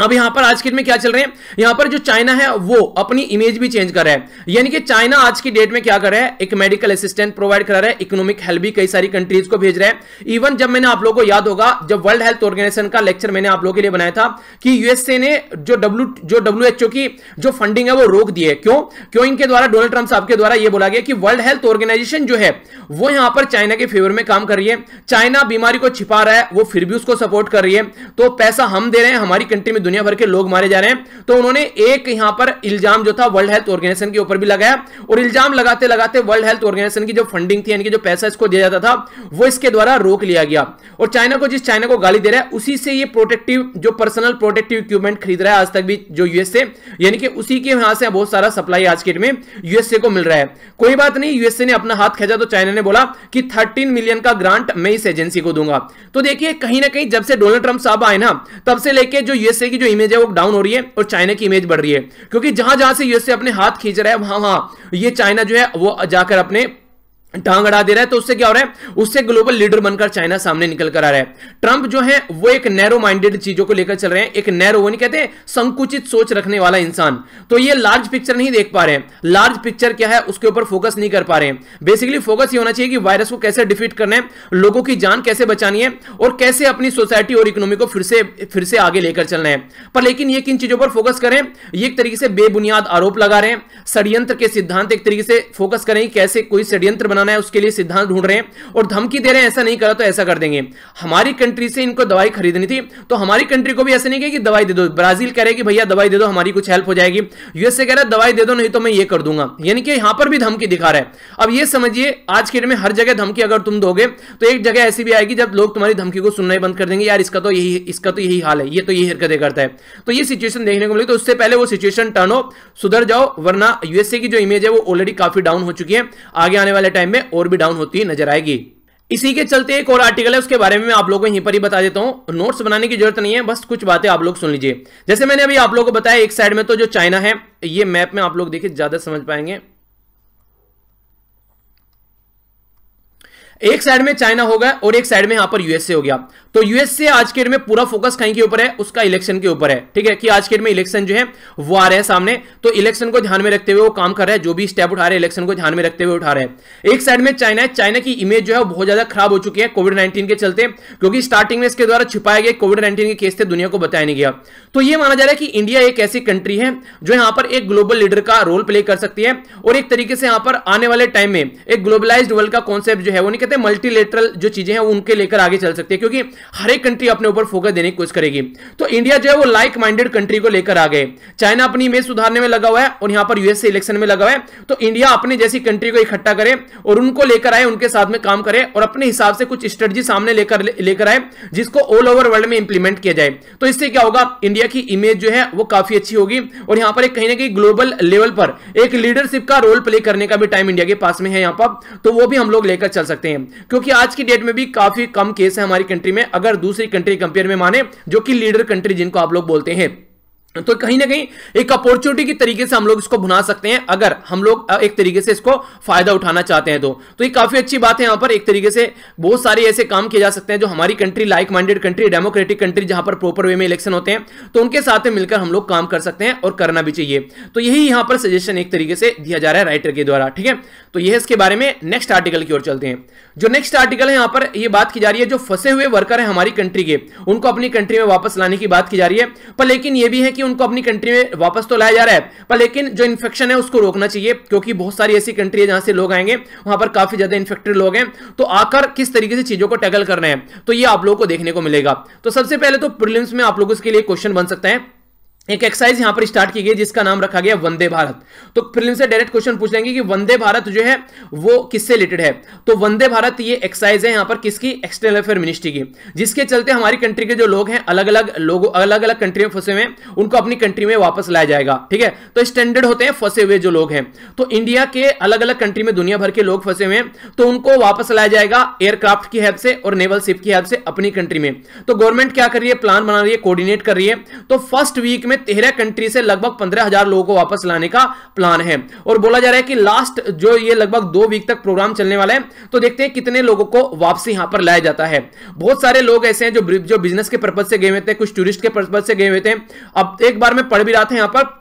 अब यहां पर आज के डेट में क्या चल रहे हैं यहां पर जो चाइना है वो अपनी इमेज भी चेंज कर रहा है यानी कि चाइना आज की डेट में क्या कर रहा है एक मेडिकल असिस्टेंट प्रोवाइड करा रहा है इकोनॉमिक हेल्प भी कई सारी कंट्रीज को भेज रहा है इवन जब मैंने आप लोगों को याद होगा जब वर्ल्ड हेल्थ ऑर्गेनाइजेशन का लेक्चर मैंने आप लोगों के लिए बनाया था कि यूएसए ने जो डब्ल्यू जो डब्ल्यू की जो फंडिंग है वो रोक दी है क्यों क्यों इनके द्वारा डोनाल्ड ट्रंप साहब के द्वारा यह बोला गया कि वर्ल्ड हेल्थ ऑर्गेनाइजेशन जो है वो यहां पर चाइना के फेवर में काम कर रही है चाइना बीमारी को छिपा रहा है वो फिर भी उसको सपोर्ट कर रही है तो पैसा हम दे रहे हैं हमारी कंट्री में दुनिया भर के लोग मारे जा रहे हैं तो उन्होंने एक यहां पर इल्जाम जो था वर्ल्ड हेल्थ ऑर्गेनाइजेशन के ऊपर भी लगाया और इल्जाम लगाते लगाते वर्ल्ड हेल्थ ऑर्गेनाइजेशन की जो फंडिंग थी यानी कि जो पैसा इसको दिया जाता था वो इसके द्वारा रोक लिया गया और चाइना को जिस चाइना को गाली दे रहा है उसी से ये प्रोटेक्टिव जो पर्सनल प्रोटेक्टिव इक्विपमेंट खरीद रहा है आज तक भी जो यूएस से यानी कि उसी के यहां से बहुत सारा सप्लाई आज के डेट में यूएसए को मिल रहा है कोई बात नहीं यूएसए ने अपना हाथ खेचा तो चाइना ने बोला कि 13 मिलियन का ग्रांट मैं इस एजेंसी को दूंगा तो देखिए कहीं ना कहीं जब से डोनाल्ड ट्रंप साहब आए ना तब से लेके जो यूएसए की की जो इमेज है वो डाउन हो रही है और चाइना की इमेज बढ़ रही है क्योंकि जहां जहां से यूएसए अपने हाथ खींच रहा है वहां वहां ये चाइना जो है वो जाकर अपने टांग अड़ा दे रहा है तो उससे क्या हो रहा है उससे ग्लोबल लीडर बनकर चाइना सामने निकल कर आ रहा है ट्रंप जो है वो एक नैरो माइंडेड चीजों को लेकर चल रहे हैं एक नैरो वो नहीं कहते संकुचित सोच रखने वाला इंसान तो ये लार्ज पिक्चर नहीं देख पा रहे हैं लार्ज पिक्चर क्या है उसके ऊपर फोकस नहीं कर पा रहे हैं बेसिकली फोकस ये होना चाहिए कि वायरस को कैसे डिफीट करना है लोगों की जान कैसे बचानी है और कैसे अपनी सोसाइटी और इकोनॉमी को फिर से फिर से आगे लेकर चलना है पर लेकिन ये किन चीजों पर फोकस करें ये एक तरीके से बेबुनियाद आरोप लगा रहे हैं षड्यंत्र के सिद्धांत एक तरीके से फोकस करें कैसे कोई षड्यंत्र बनाना है उसके लिए सिद्धांत ढूंढ रहे हैं और धमकी दे रहे हैं ऐसा नहीं करा तो ऐसा कर देंगे हमारी कंट्री से इनको दवाई खरीदनी थी तो हमारी कंट्री को भी ऐसा नहीं कि दवाई दे दो ब्राजील कह रहे कि भैया दवाई दे दो हमारी कुछ हेल्प हो जाएगी यूएसए कह रहा है दवाई दे दो नहीं तो मैं ये कर दूंगा यानी कि यहां पर भी धमकी दिखा रहा है अब ये समझिए आज के डेट में हर जगह धमकी अगर तुम दोगे तो एक जगह ऐसी भी आएगी जब लोग तुम्हारी धमकी को सुनना ही बंद कर देंगे यार इसका तो यही इसका तो यही हाल है ये तो यही हरकतें करता है तो ये सिचुएशन देखने को मिली तो उससे पहले वो सिचुएशन टर्न हो सुधर जाओ वरना यूएसए की जो इमेज है वो ऑलरेडी काफी डाउन हो चुकी है आगे आने वाले टाइम टाइम में और भी डाउन होती नजर आएगी इसी के चलते एक और आर्टिकल है उसके बारे में मैं आप लोगों को यहीं पर ही बता देता हूं नोट्स बनाने की जरूरत नहीं है बस कुछ बातें आप लोग सुन लीजिए जैसे मैंने अभी आप लोगों को बताया एक साइड में तो जो चाइना है ये मैप में आप लोग देखिए ज्यादा समझ पाएंगे एक साइड में चाइना होगा और एक साइड में यहां पर यूएसए हो गया तो यूएसए आज के डेट में पूरा फोकस कहीं के ऊपर है उसका इलेक्शन के ऊपर है ठीक है कि आज के डेट में इलेक्शन जो है वो आ रहे हैं सामने तो इलेक्शन को ध्यान में रखते हुए वो काम कर रहा है जो भी स्टेप उठा रहे हैं इलेक्शन को ध्यान में रखते हुए उठा रहे हैं एक साइड में चाइना है चाइना की इमेज जो है बहुत ज्यादा खराब हो चुकी है कोविड नाइन्टीन के चलते क्योंकि स्टार्टिंग में इसके द्वारा छिपाए गया कोविड नाइन्टीन के केस थे दुनिया को बताया नहीं गया तो यह माना जा रहा है कि इंडिया एक ऐसी कंट्री है जो यहां पर एक ग्लोबल लीडर का रोल प्ले कर सकती है और एक तरीके से यहां पर आने वाले टाइम में एक ग्लोबलाइज्ड वर्ल्ड का कॉन्सेप्ट जो है वो कहते हैं मल्टीलेटरल जो चीजें हैं उनके लेकर आगे चल सकती है क्योंकि हर एक कंट्री अपने ऊपर फोकस देने की कोशिश करेगी तो इंडिया जो है वो लाइक माइंडेड कंट्री को लेकर आ गए चाइना अपनी इमेज सुधारने में लगा हुआ है और यहां पर यूएस इलेक्शन में लगा हुआ है तो इंडिया अपने जैसी कंट्री को इकट्ठा करे और उनको लेकर आए उनके साथ में काम करे और अपने हिसाब से कुछ स्ट्रेटजी सामने लेकर लेकर आए जिसको ऑल ओवर वर्ल्ड में इंप्लीमेंट किया जाए तो इससे क्या होगा इंडिया की इमेज जो है वो काफी अच्छी होगी और यहां पर एक कहीं ना कहीं ग्लोबल लेवल पर एक लीडरशिप का रोल प्ले करने का भी टाइम इंडिया के पास में है यहां पर तो वो भी हम लोग लेकर चल सकते हैं हैं क्योंकि आज की डेट में भी काफी कम केस है हमारी कंट्री में अगर दूसरी कंट्री कंपेयर में माने जो कि लीडर कंट्री जिनको आप लोग बोलते हैं तो, तो कहीं ना कहीं एक अपॉर्चुनिटी के तरीके से हम लोग इसको भुना सकते हैं अगर हम लोग एक तरीके से इसको फायदा उठाना चाहते हैं तो तो ये काफी अच्छी बात है यहां पर एक तरीके से बहुत सारे ऐसे काम किए जा सकते हैं जो हमारी country like minded country democratic country जहां पर प्रॉपर वे में इलेक्शन होते हैं तो उनके साथ में मिलकर हम लोग काम कर सकते हैं और करना भी चाहिए तो यही यहां पर सजेशन एक तरीके से दिया जा रहा है राइटर के द्वारा ठीक है तो यह इसके बारे में नेक्स्ट आर्टिकल की ओर चलते हैं जो नेक्स्ट आर्टिकल है यहां पर यह बात की जा रही है जो फंसे हुए वर्कर है हमारी कंट्री के उनको अपनी कंट्री में वापस लाने की बात की जा रही है पर लेकिन यह भी है कि उनको अपनी कंट्री में वापस तो लाया जा रहा है पर लेकिन जो इन्फेक्शन है उसको रोकना चाहिए क्योंकि बहुत सारी ऐसी कंट्री है जहां से लोग आएंगे वहां पर काफी ज्यादा इन्फेक्टेड लोग हैं तो आकर किस तरीके से चीजों को टैकल करना है तो ये आप लोगों को देखने को मिलेगा तो सबसे पहले तो प्रिलिम्स में आप लोग के लिए क्वेश्चन बन सकता है एक एक्सरसाइज यहां पर स्टार्ट की गई जिसका नाम रखा गया वंदे भारत तो फिल्म से डायरेक्ट क्वेश्चन पूछ लेंगे कि वंदे भारत जो है वो किससे रिलेटेड है तो वंदे भारत ये एक्सरसाइज है यहां पर किसकी एक्सटर्नल अफेयर मिनिस्ट्री की जिसके चलते हमारी कंट्री के जो लोग हैं अलग अलग लोग अलग अलग कंट्री में फंसे हुए हैं उनको अपनी कंट्री में वापस लाया जाएगा ठीक है तो स्टैंडर्ड होते हैं फंसे हुए जो लोग हैं तो इंडिया के अलग अलग कंट्री में दुनिया भर के लोग फंसे हुए हैं तो उनको वापस लाया जाएगा एयरक्राफ्ट की हेल्प से और नेवल शिप की हेल्प से अपनी कंट्री में तो गवर्नमेंट क्या कर रही है प्लान बना रही है कोर्डिनेट कर रही है तो फर्स्ट वीक में में तेरह कंट्री से लगभग पंद्रह हजार लोगों को वापस लाने का प्लान है और बोला जा रहा है कि लास्ट जो ये लगभग दो वीक तक प्रोग्राम चलने वाला है तो देखते हैं कितने लोगों को वापसी यहां पर लाया जाता है बहुत सारे लोग ऐसे हैं जो जो बिजनेस के पर्पज से गए हुए थे कुछ टूरिस्ट के पर्पज से गए हुए थे अब एक बार में पढ़ भी रहा था यहां पर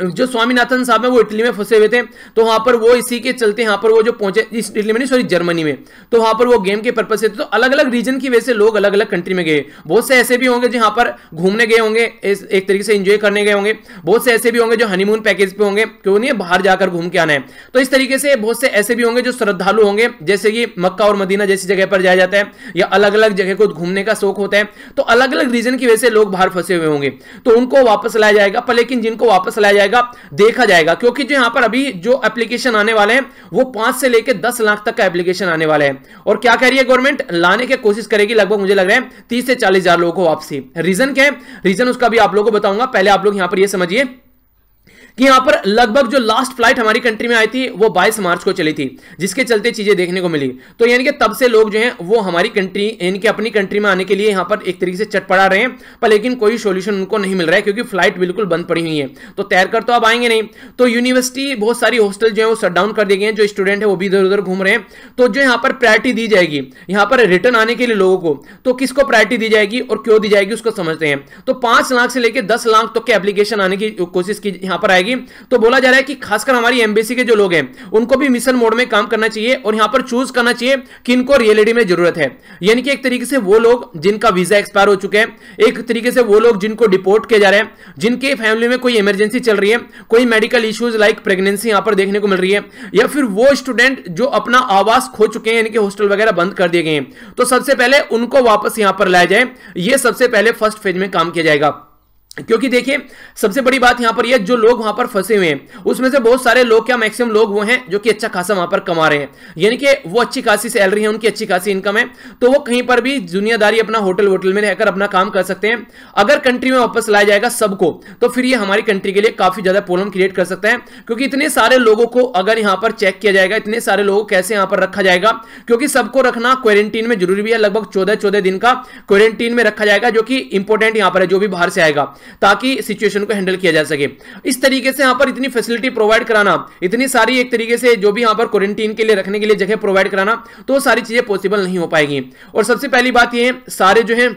जो स्वामीनाथन साहब है वो इटली में फंसे हुए थे तो वहां पर वो इसी के चलते यहां पर वो जो पहुंचे इटली में नहीं सॉरी जर्मनी में तो वहां पर वो गेम के पर्पज से तो अलग अलग रीजन की वजह से लोग अलग अलग कंट्री में गए बहुत से ऐसे भी होंगे जहां पर घूमने गए होंगे एक तरीके से इंजॉय करने गए होंगे बहुत से ऐसे भी होंगे जो हनीमून पैकेज पे होंगे क्यों नहीं बाहर जाकर घूम के आना है तो इस तरीके से बहुत से ऐसे भी होंगे जो श्रद्धालु होंगे जैसे कि मक्का और मदीना जैसी जगह पर जाया जाता है या अलग अलग जगह को घूमने का शौक होता है तो अलग अलग रीजन की वजह से लोग बाहर फंसे हुए होंगे तो उनको वापस लाया जाएगा पर लेकिन जिनको वापस लाया जाएगा जाएगा देखा जाएगा क्योंकि जो यहां पर अभी जो एप्लीकेशन आने वाले हैं वो पांच से लेकर दस लाख तक का एप्लीकेशन आने वाले हैं और क्या कह रही है गवर्नमेंट लाने की कोशिश करेगी लगभग मुझे लग रहा है तीस से चालीस लोगों को वापसी रीजन क्या है रीजन उसका भी आप लोगों को बताऊंगा पहले आप लोग यहां पर यह समझिए कि यहाँ पर लगभग जो लास्ट फ्लाइट हमारी कंट्री में आई थी वो बाईस मार्च को चली थी जिसके चलते चीजें देखने को मिली तो यानी कि तब से लोग जो है वो हमारी कंट्री यानी कि अपनी कंट्री में आने के लिए यहां पर एक तरीके से चटपड़ा रहे हैं पर लेकिन कोई सोल्यूशन उनको नहीं मिल रहा है क्योंकि फ्लाइट बिल्कुल बंद पड़ी हुई है तो तैर कर तो अब आएंगे नहीं तो यूनिवर्सिटी बहुत सारी हॉस्टल जो है वो शट डाउन कर दिए गए हैं जो स्टूडेंट है वो भी इधर उधर घूम रहे हैं तो जो यहां पर प्रायोरिटी दी जाएगी यहां पर रिटर्न आने के लिए लोगों को तो किसको प्रायोरिटी दी जाएगी और क्यों दी जाएगी उसको समझते हैं तो पांच लाख से लेकर दस लाख तक के एप्लीकेशन आने की कोशिश की यहाँ पर आएगी जाएगी तो बोला जा रहा है कि खासकर हमारी एमबीसी के जो लोग हैं उनको भी मिशन मोड में काम करना चाहिए और यहां पर चूज करना चाहिए कि इनको रियलिटी में जरूरत है यानी कि एक तरीके से वो लोग जिनका वीजा एक्सपायर हो चुके हैं एक तरीके से वो लोग जिनको डिपोर्ट किया जा रहे हैं जिनके फैमिली में कोई इमरजेंसी चल रही है कोई मेडिकल इश्यूज लाइक प्रेगनेंसी यहां पर देखने को मिल रही है या फिर वो स्टूडेंट जो अपना आवास खो चुके हैं यानी कि हॉस्टल वगैरह बंद कर दिए गए हैं तो सबसे पहले उनको वापस यहां पर लाया जाए यह सबसे पहले फर्स्ट फेज में काम किया जाएगा क्योंकि देखिए सबसे बड़ी बात यहां पर यह जो लोग वहां पर फंसे हुए हैं उसमें से बहुत सारे लोग क्या मैक्सिमम लोग वो हैं जो कि अच्छा खासा वहां पर कमा रहे हैं यानी कि वो अच्छी खासी सैलरी है उनकी अच्छी खासी इनकम है तो वो कहीं पर भी दुनियादारी अपना होटल वोटल में रहकर अपना काम कर सकते हैं अगर कंट्री में वापस लाया जाएगा सबको तो फिर ये हमारी कंट्री के लिए काफ़ी ज़्यादा प्रॉब्लम क्रिएट कर सकता है क्योंकि इतने सारे लोगों को अगर यहां पर चेक किया जाएगा इतने सारे लोगों को कैसे यहां पर रखा जाएगा क्योंकि सबको रखना क्वारंटीन में जरूरी भी है लगभग चौदह चौदह दिन का क्वारंटीन में रखा जाएगा जो कि इंपॉर्टेंट यहां पर है जो भी बाहर से आएगा ताकि सिचुएशन को हैंडल किया जा सके इस तरीके से यहाँ पर इतनी फैसिलिटी प्रोवाइड कराना इतनी सारी एक तरीके से जो भी यहाँ पर क्वारंटीन के लिए रखने के लिए जगह प्रोवाइड कराना तो सारी चीजें पॉसिबल नहीं हो पाएगी और सबसे पहली बात यह सारे जो है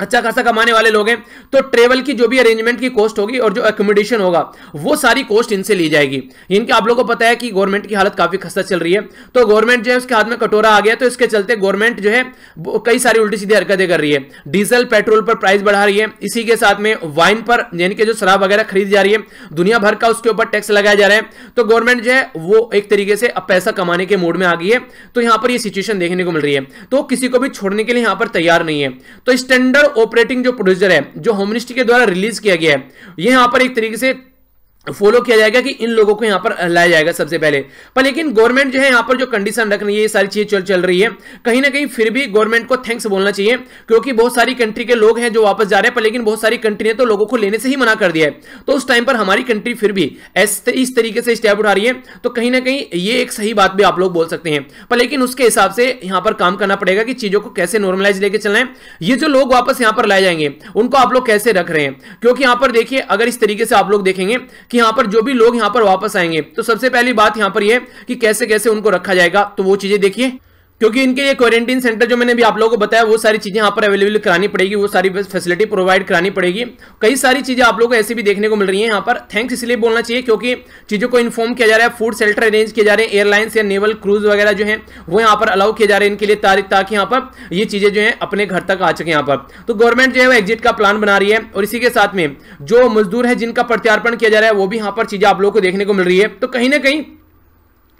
अच्छा खासा कमाने वाले लोग हैं तो ट्रेवल की जो भी अरेंजमेंट की कॉस्ट होगी और जो एकोमोडेशन होगा वो सारी कॉस्ट इनसे ली जाएगी इनके आप लोगों को पता है कि गवर्नमेंट की हालत काफी खस्ता चल रही है तो गवर्नमेंट जो है उसके हाथ में कटोरा आ गया तो इसके चलते गवर्नमेंट जो है कई सारी उल्टी सीधी हरकतें कर रही है डीजल पेट्रोल पर प्राइस बढ़ा रही है इसी के साथ में वाइन पर यानी कि जो शराब वगैरह खरीद जा रही है दुनिया भर का उसके ऊपर टैक्स लगाया जा रहा है तो गवर्नमेंट जो है वो एक तरीके से अब पैसा कमाने के मूड में आ गई है तो यहां पर यह सिचुएशन देखने को मिल रही है तो किसी को भी छोड़ने के लिए यहां पर तैयार नहीं है तो स्टैंडर्ड ऑपरेटिंग जो प्रोसीजर है जो मिनिस्ट्री के द्वारा रिलीज किया गया है यहां यहाँ पर एक तरीके से फॉलो किया जाएगा कि इन लोगों को यहां पर लाया जाएगा सबसे पहले पर लेकिन गवर्नमेंट जो है यहां पर जो कंडीशन रख रही है ये सारी चीज चल चल रही है कहीं ना कहीं फिर भी गवर्नमेंट को थैंक्स बोलना चाहिए क्योंकि बहुत सारी कंट्री के लोग हैं जो वापस जा रहे हैं पर लेकिन बहुत सारी कंट्री ने तो लोगों को लेने से ही मना कर दिया है तो उस टाइम पर हमारी कंट्री फिर भी इस तरीके से स्टेप उठा रही है तो कहीं ना कहीं ये एक सही बात भी आप लोग बोल सकते हैं पर लेकिन उसके हिसाब से यहां पर काम करना पड़ेगा कि चीजों को कैसे नॉर्मलाइज लेके चलना है ये जो लोग वापस यहां पर लाए जाएंगे उनको आप लोग कैसे रख रहे हैं क्योंकि यहां पर देखिए अगर इस तरीके से आप लोग देखेंगे कि यहाँ पर जो भी लोग यहाँ पर वापस आएंगे तो सबसे पहली बात यहाँ पर ये कि कैसे कैसे उनको रखा जाएगा तो वो चीजें देखिए क्योंकि इनके ये क्वारंटीन सेंटर जो मैंने भी आप लोगों को बताया वो सारी चीज़ें यहाँ पर अवेलेबल करानी पड़ेगी वो सारी फैसिलिटी प्रोवाइड करानी पड़ेगी कई सारी चीज़ें आप लोगों को ऐसी भी देखने को मिल रही है यहाँ पर थैंक्स इसलिए बोलना चाहिए क्योंकि चीज़ों को इन्फॉर्म किया जा रहा है फूड सेल्टर अरेंज किए जा रहे हैं एयरलाइंस या नेवल क्रूज वगैरह जो है वो यहाँ पर अलाउ किए जा रहे हैं इनके लिए तारीख ताकि यहाँ पर ये चीज़ें जो है अपने घर तक आ चुके यहाँ पर तो गवर्नमेंट जो है वो एग्जिट का प्लान बना रही है और इसी के साथ में जो मजदूर है जिनका प्रत्यार्पण किया जा रहा है वो भी यहाँ पर चीज़ें आप लोग को देखने को मिल रही है तो कहीं ना कहीं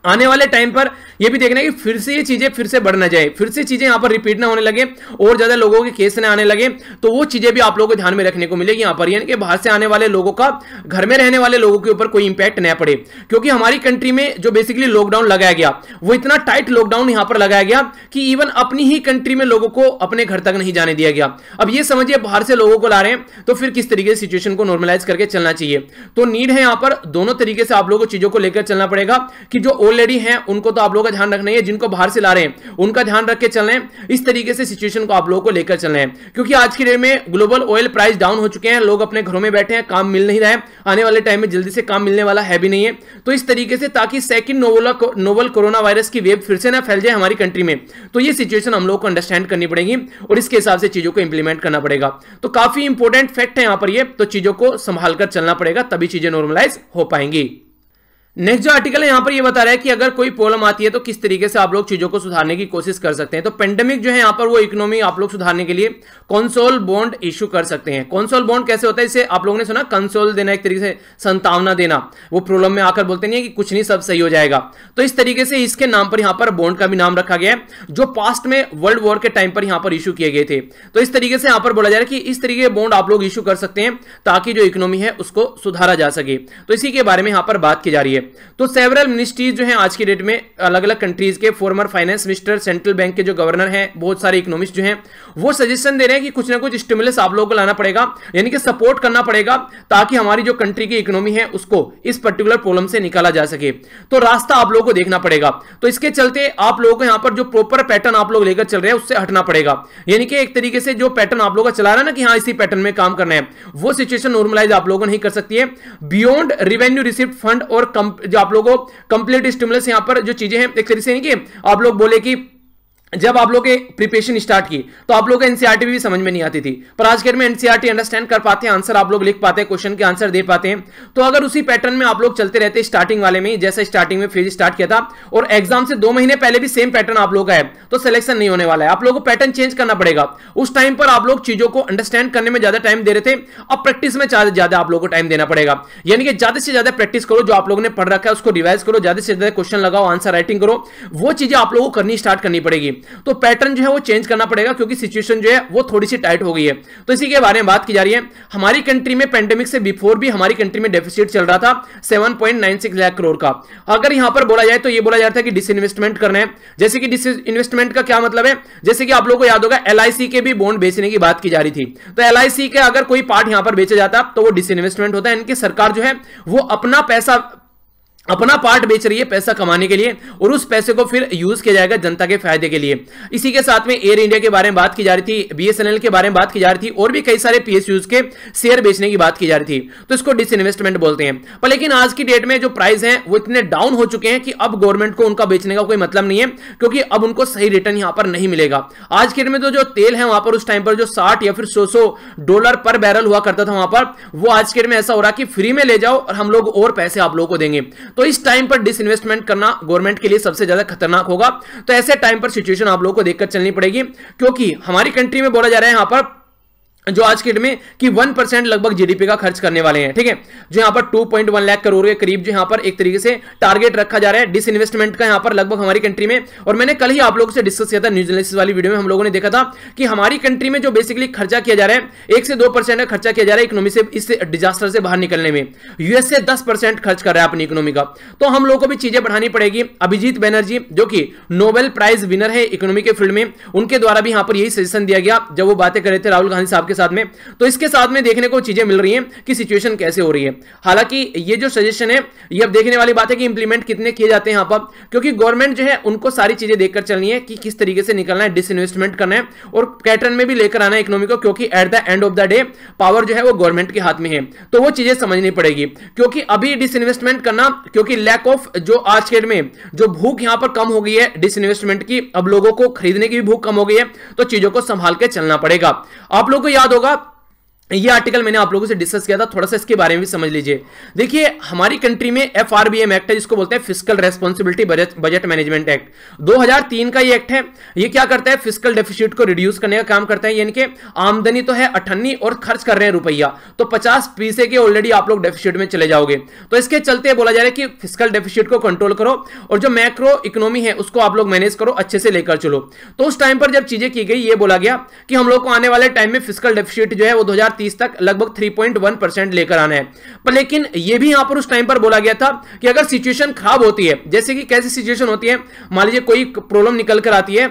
आने वाले टाइम पर ये भी देखना है कि फिर से ये चीज़ें फिर से बढ़ ना जाए फिर से चीज़ें यहाँ पर रिपीट ना होने लगे और ज़्यादा लोगों के केस ना आने लगे तो वो चीज़ें भी आप लोगों को ध्यान में रखने को मिलेगी यहाँ पर यानी कि बाहर से आने वाले लोगों का घर में रहने वाले लोगों के ऊपर कोई इंपैक्ट ना पड़े क्योंकि हमारी कंट्री में जो बेसिकली लॉकडाउन लगाया गया वो इतना टाइट लॉकडाउन यहाँ पर लगाया गया कि इवन अपनी ही कंट्री में लोगों को अपने घर तक नहीं जाने दिया गया अब ये समझिए बाहर से लोगों को ला रहे हैं तो फिर किस तरीके से सिचुएशन को नॉर्मलाइज करके चलना चाहिए तो नीड है यहाँ पर दोनों तरीके से आप लोगों को चीज़ों को लेकर चलना पड़ेगा कि जो ऑलरेडी हैं उनको तो आप लोगों का ध्यान रखना है जिनको बाहर से ला रहे हैं उनका ध्यान रख के चल रहे इस तरीके से सिचुएशन को आप लोगों को लेकर चल रहे क्योंकि आज की डेट में ग्लोबल ऑयल प्राइस डाउन हो चुके हैं लोग अपने घरों में बैठे हैं काम मिल नहीं रहा है आने वाले टाइम में जल्दी से काम मिलने वाला है भी नहीं है तो इस तरीके से ताकि second novel novel corona virus की वेब फिर से ना फैल जाए हमारी कंट्री में तो ये सिचुएशन हम लोग को अंडरस्टैंड करनी पड़ेगी और इसके हिसाब से चीजों को इंप्लीमेंट करना पड़ेगा तो काफी इंपोर्टेंट फैक्ट है यहां पर ये तो चीजों को संभाल कर चलना पड़ेगा तभी चीजें नॉर्मलाइज हो पाएंगी नेक्स्ट जो आर्टिकल है यहाँ पर ये यह बता रहा है कि अगर कोई प्रॉब्लम आती है तो किस तरीके से आप लोग चीजों को सुधारने की कोशिश कर सकते हैं तो पेंडेमिक जो है यहाँ पर वो इकोनॉमी आप लोग सुधारने के लिए कंसोल बॉन्ड इश्यू कर सकते हैं कंसोल बॉन्ड कैसे होता है इसे आप लोगों ने सुना कंसोल देना एक तरीके से संतावना देना वो प्रॉब्लम में आकर बोलते नहीं है कि कुछ नहीं सब सही हो जाएगा तो इस तरीके से इसके नाम पर यहाँ पर बॉन्ड का भी नाम रखा गया है जो पास्ट में वर्ल्ड वॉर के टाइम पर यहाँ पर इश्यू किए गए थे तो इस तरीके से यहाँ पर बोला जा रहा है कि इस तरीके के बॉन्ड आप लोग इशू कर सकते हैं ताकि जो इकोनॉमी है उसको सुधारा जा सके तो इसी के बारे में यहाँ पर बात की जा रही है तो सेवरल मिनिस्ट्रीज जो है आज की डेट में अलग अलग कंट्रीज के former finance minister central bank के जो गवर्नर हैं बहुत सारे इकोनॉमिस्ट जो हैं वो सजेशन दे रहे हैं कि कुछ ना कुछ स्टिमुलस आप लोगों को लाना पड़ेगा यानी कि सपोर्ट करना पड़ेगा ताकि हमारी जो कंट्री की इकोनॉमी है उसको इस पर्टिकुलर प्रॉब्लम से निकाला जा सके तो रास्ता आप लोगों को देखना पड़ेगा तो इसके चलते आप लोगों को यहाँ पर जो प्रॉपर पैटर्न आप लोग लेकर चल रहे हैं उससे हटना पड़ेगा यानी कि एक तरीके से जो पैटर्न आप लोगों का चला रहा है ना कि हाँ इसी पैटर्न में काम करना है वो सिचुएशन नॉर्मलाइज आप लोगों नहीं कर सकती है बियॉन्ड रिवेन्यू रिसिप्ट फंड और जो आप लोगों कंप्लीट स्टिमुलस यहाँ पर जो चीजें हैं एक तरीके से आप लोग बोले कि जब आप लोग के प्रिपरेशन स्टार्ट की तो आप लोग एनसीआरटी e भी समझ में नहीं आती थी पर आज के डेट में एनसीआरटी अंडरस्टैंड e कर पाते हैं आंसर आप लोग लिख पाते हैं क्वेश्चन के आंसर दे पाते हैं तो अगर उसी पैटर्न में आप लोग चलते रहते स्टार्टिंग वाले में जैसे स्टार्टिंग में फेज स्टार्ट किया था और एग्जाम से दो महीने पहले भी सेम पैटर्न आप लोग का है तो सिलेक्शन नहीं होने वाला है आप लोग को पैटर्न चेंज करना पड़ेगा उस टाइम पर आप लोग चीजों को अंडरस्टैंड करने में ज्यादा टाइम दे रहे थे अब प्रैक्टिस में ज्यादा आप लोग को टाइम देना पड़ेगा यानी कि ज्यादा से ज्यादा प्रैक्टिस करो जो आप लोगों ने पढ़ रखा है उसको रिवाइज करो ज्यादा से ज्यादा क्वेश्चन लगाओ आंसर राइटिंग करो वो चीजें आप लोगों को करनी स्टार्ट करनी पड़ेगी तो पैटर्न जो है वो चेंज करना पड़ेगा क्योंकि सिचुएशन जो है वो थोड़ी सी टाइट हो गई है तो इसी के बारे में बात की जा रही है हमारी कंट्री में पेंडेमिक से बिफोर भी हमारी कंट्री में डेफिसिट चल रहा था सेवन लाख करोड़ का अगर यहां पर बोला जाए तो यह बोला जाता है कि डिसइन्वेस्टमेंट करना है जैसे कि डिसइन्वेस्टमेंट का क्या मतलब है जैसे कि आप लोगों को याद होगा एल के भी बॉन्ड बेचने की बात की जा रही थी तो एल के अगर कोई पार्ट यहां पर बेचा जाता तो वो डिसइन्वेस्टमेंट होता है इनकी सरकार जो है वो अपना पैसा अपना पार्ट बेच रही है पैसा कमाने के लिए और उस पैसे को फिर यूज किया जाएगा जनता के फायदे के लिए इसी के साथ में एयर इंडिया के बारे में बात की जा रही थी बीएसएनएल के बारे में बात की जा रही थी और भी कई सारे पीएसयूज के शेयर बेचने की बात की जा रही थी तो इसको डिसइन्वेस्टमेंट बोलते हैं पर लेकिन आज की डेट में जो प्राइस है वो इतने डाउन हो चुके हैं कि अब गवर्नमेंट को उनका बेचने का कोई मतलब नहीं है क्योंकि अब उनको सही रिटर्न यहां पर नहीं मिलेगा आज की डेट में तो जो तेल है वहां पर उस टाइम पर जो साठ या फिर सौ सौ डॉलर पर बैरल हुआ करता था वहां पर वो आज की डेट में ऐसा हो रहा कि फ्री में ले जाओ और हम लोग और पैसे आप लोगों को देंगे तो इस टाइम पर इन्वेस्टमेंट करना गवर्नमेंट के लिए सबसे ज्यादा खतरनाक होगा तो ऐसे टाइम पर सिचुएशन आप लोगों को देखकर चलनी पड़ेगी क्योंकि हमारी कंट्री में बोला जा रहा है यहां पर जो आज के डेट में कि वन परसेंट लगभग जीडीपी का खर्च करने वाले हैं ठीक है जो यहाँ पर two point one lakh crore के करीब जो यहाँ पर एक तरीके से टारगेट रखा जा रहा है डिस इन्वेस्टमेंट का यहाँ पर लगभग हमारी कंट्री में और मैंने कल ही आप लोगों से डिस्कस किया था न्यूज एनालिसिस वाली वीडियो में हम लोगों ने देखा था कि हमारी कंट्री में जो बेसिकली खर्चा किया जा रहा है एक से दो परसेंट का खर्चा किया जा रहा है इकोनॉमी से इस डिजास्टर से बाहर निकलने में यूएसए दस खर्च कर रहा है अपनी इकोनॉमी का तो हम लोग को भी चीजें बढ़ानी पड़ेगी अभिजीत बैनर्जी जो कि नोबेल प्राइज विनर है इकोनॉमी के फील्ड में उनके द्वारा भी यहाँ पर यही सजेशन दिया गया जब वो बातें कर रहे थे राहुल गांधी साहब आपके साथ में तो इसके साथ में देखने को चीजें मिल रही हैं कि सिचुएशन कैसे हो रही है हालांकि ये जो सजेशन है ये अब देखने वाली बात है कि इंप्लीमेंट कितने किए जाते हैं यहाँ पर क्योंकि गवर्नमेंट जो है उनको सारी चीजें देखकर चलनी है कि किस तरीके से निकलना है डिसइन्वेस्टमेंट करना है और पैटर्न में भी लेकर आना है इकोनॉमी को क्योंकि at the end of the day power जो है वो गवर्नमेंट के हाथ में है तो वो चीजें समझनी पड़ेगी क्योंकि अभी डिसइन्वेस्टमेंट करना क्योंकि लैक ऑफ जो आज के डेट में जो भूख यहां पर कम हो गई है डिसइन्वेस्टमेंट की अब लोगों को खरीदने की भी भूख कम हो गई है तो चीजों को संभाल के चलना पड़ेगा आप लोगों को याद होगा ये आर्टिकल मैंने आप लोगों से डिस्कस किया था थोड़ा सा इसके बारे में भी समझ लीजिए देखिए हमारी कंट्री में F R B M act है जिसको बोलते हैं physical responsibility budget management act 2003 का ये एक्ट है ये क्या करता है फिजिकल डेफिसिट को रिड्यूस करने का काम करता है यानी कि आमदनी तो है अठन्नी और खर्च कर रहे हैं रुपया तो पचास पीसे के ऑलरेडी आप लोग डेफिसिट में चले जाओगे तो इसके चलते बोला जा रहा है कि फिजिकल डेफिसिट को कंट्रोल करो और जो मैक्रो इकोनॉमी है उसको आप लोग मैनेज करो अच्छे से लेकर चलो तो उस टाइम पर जब चीजें की गई ये बोला गया कि हम लोग को आने वाले टाइम में फिजिकल डेफिसिट जो है वो दो 2030 तक लगभग थ्री पॉइंट वन परसेंट लेकर आना है पर लेकिन यह भी यहां पर उस टाइम पर बोला गया था कि अगर सिचुएशन खराब होती है जैसे कि कैसी सिचुएशन होती है मान लीजिए कोई प्रॉब्लम निकल कर आती है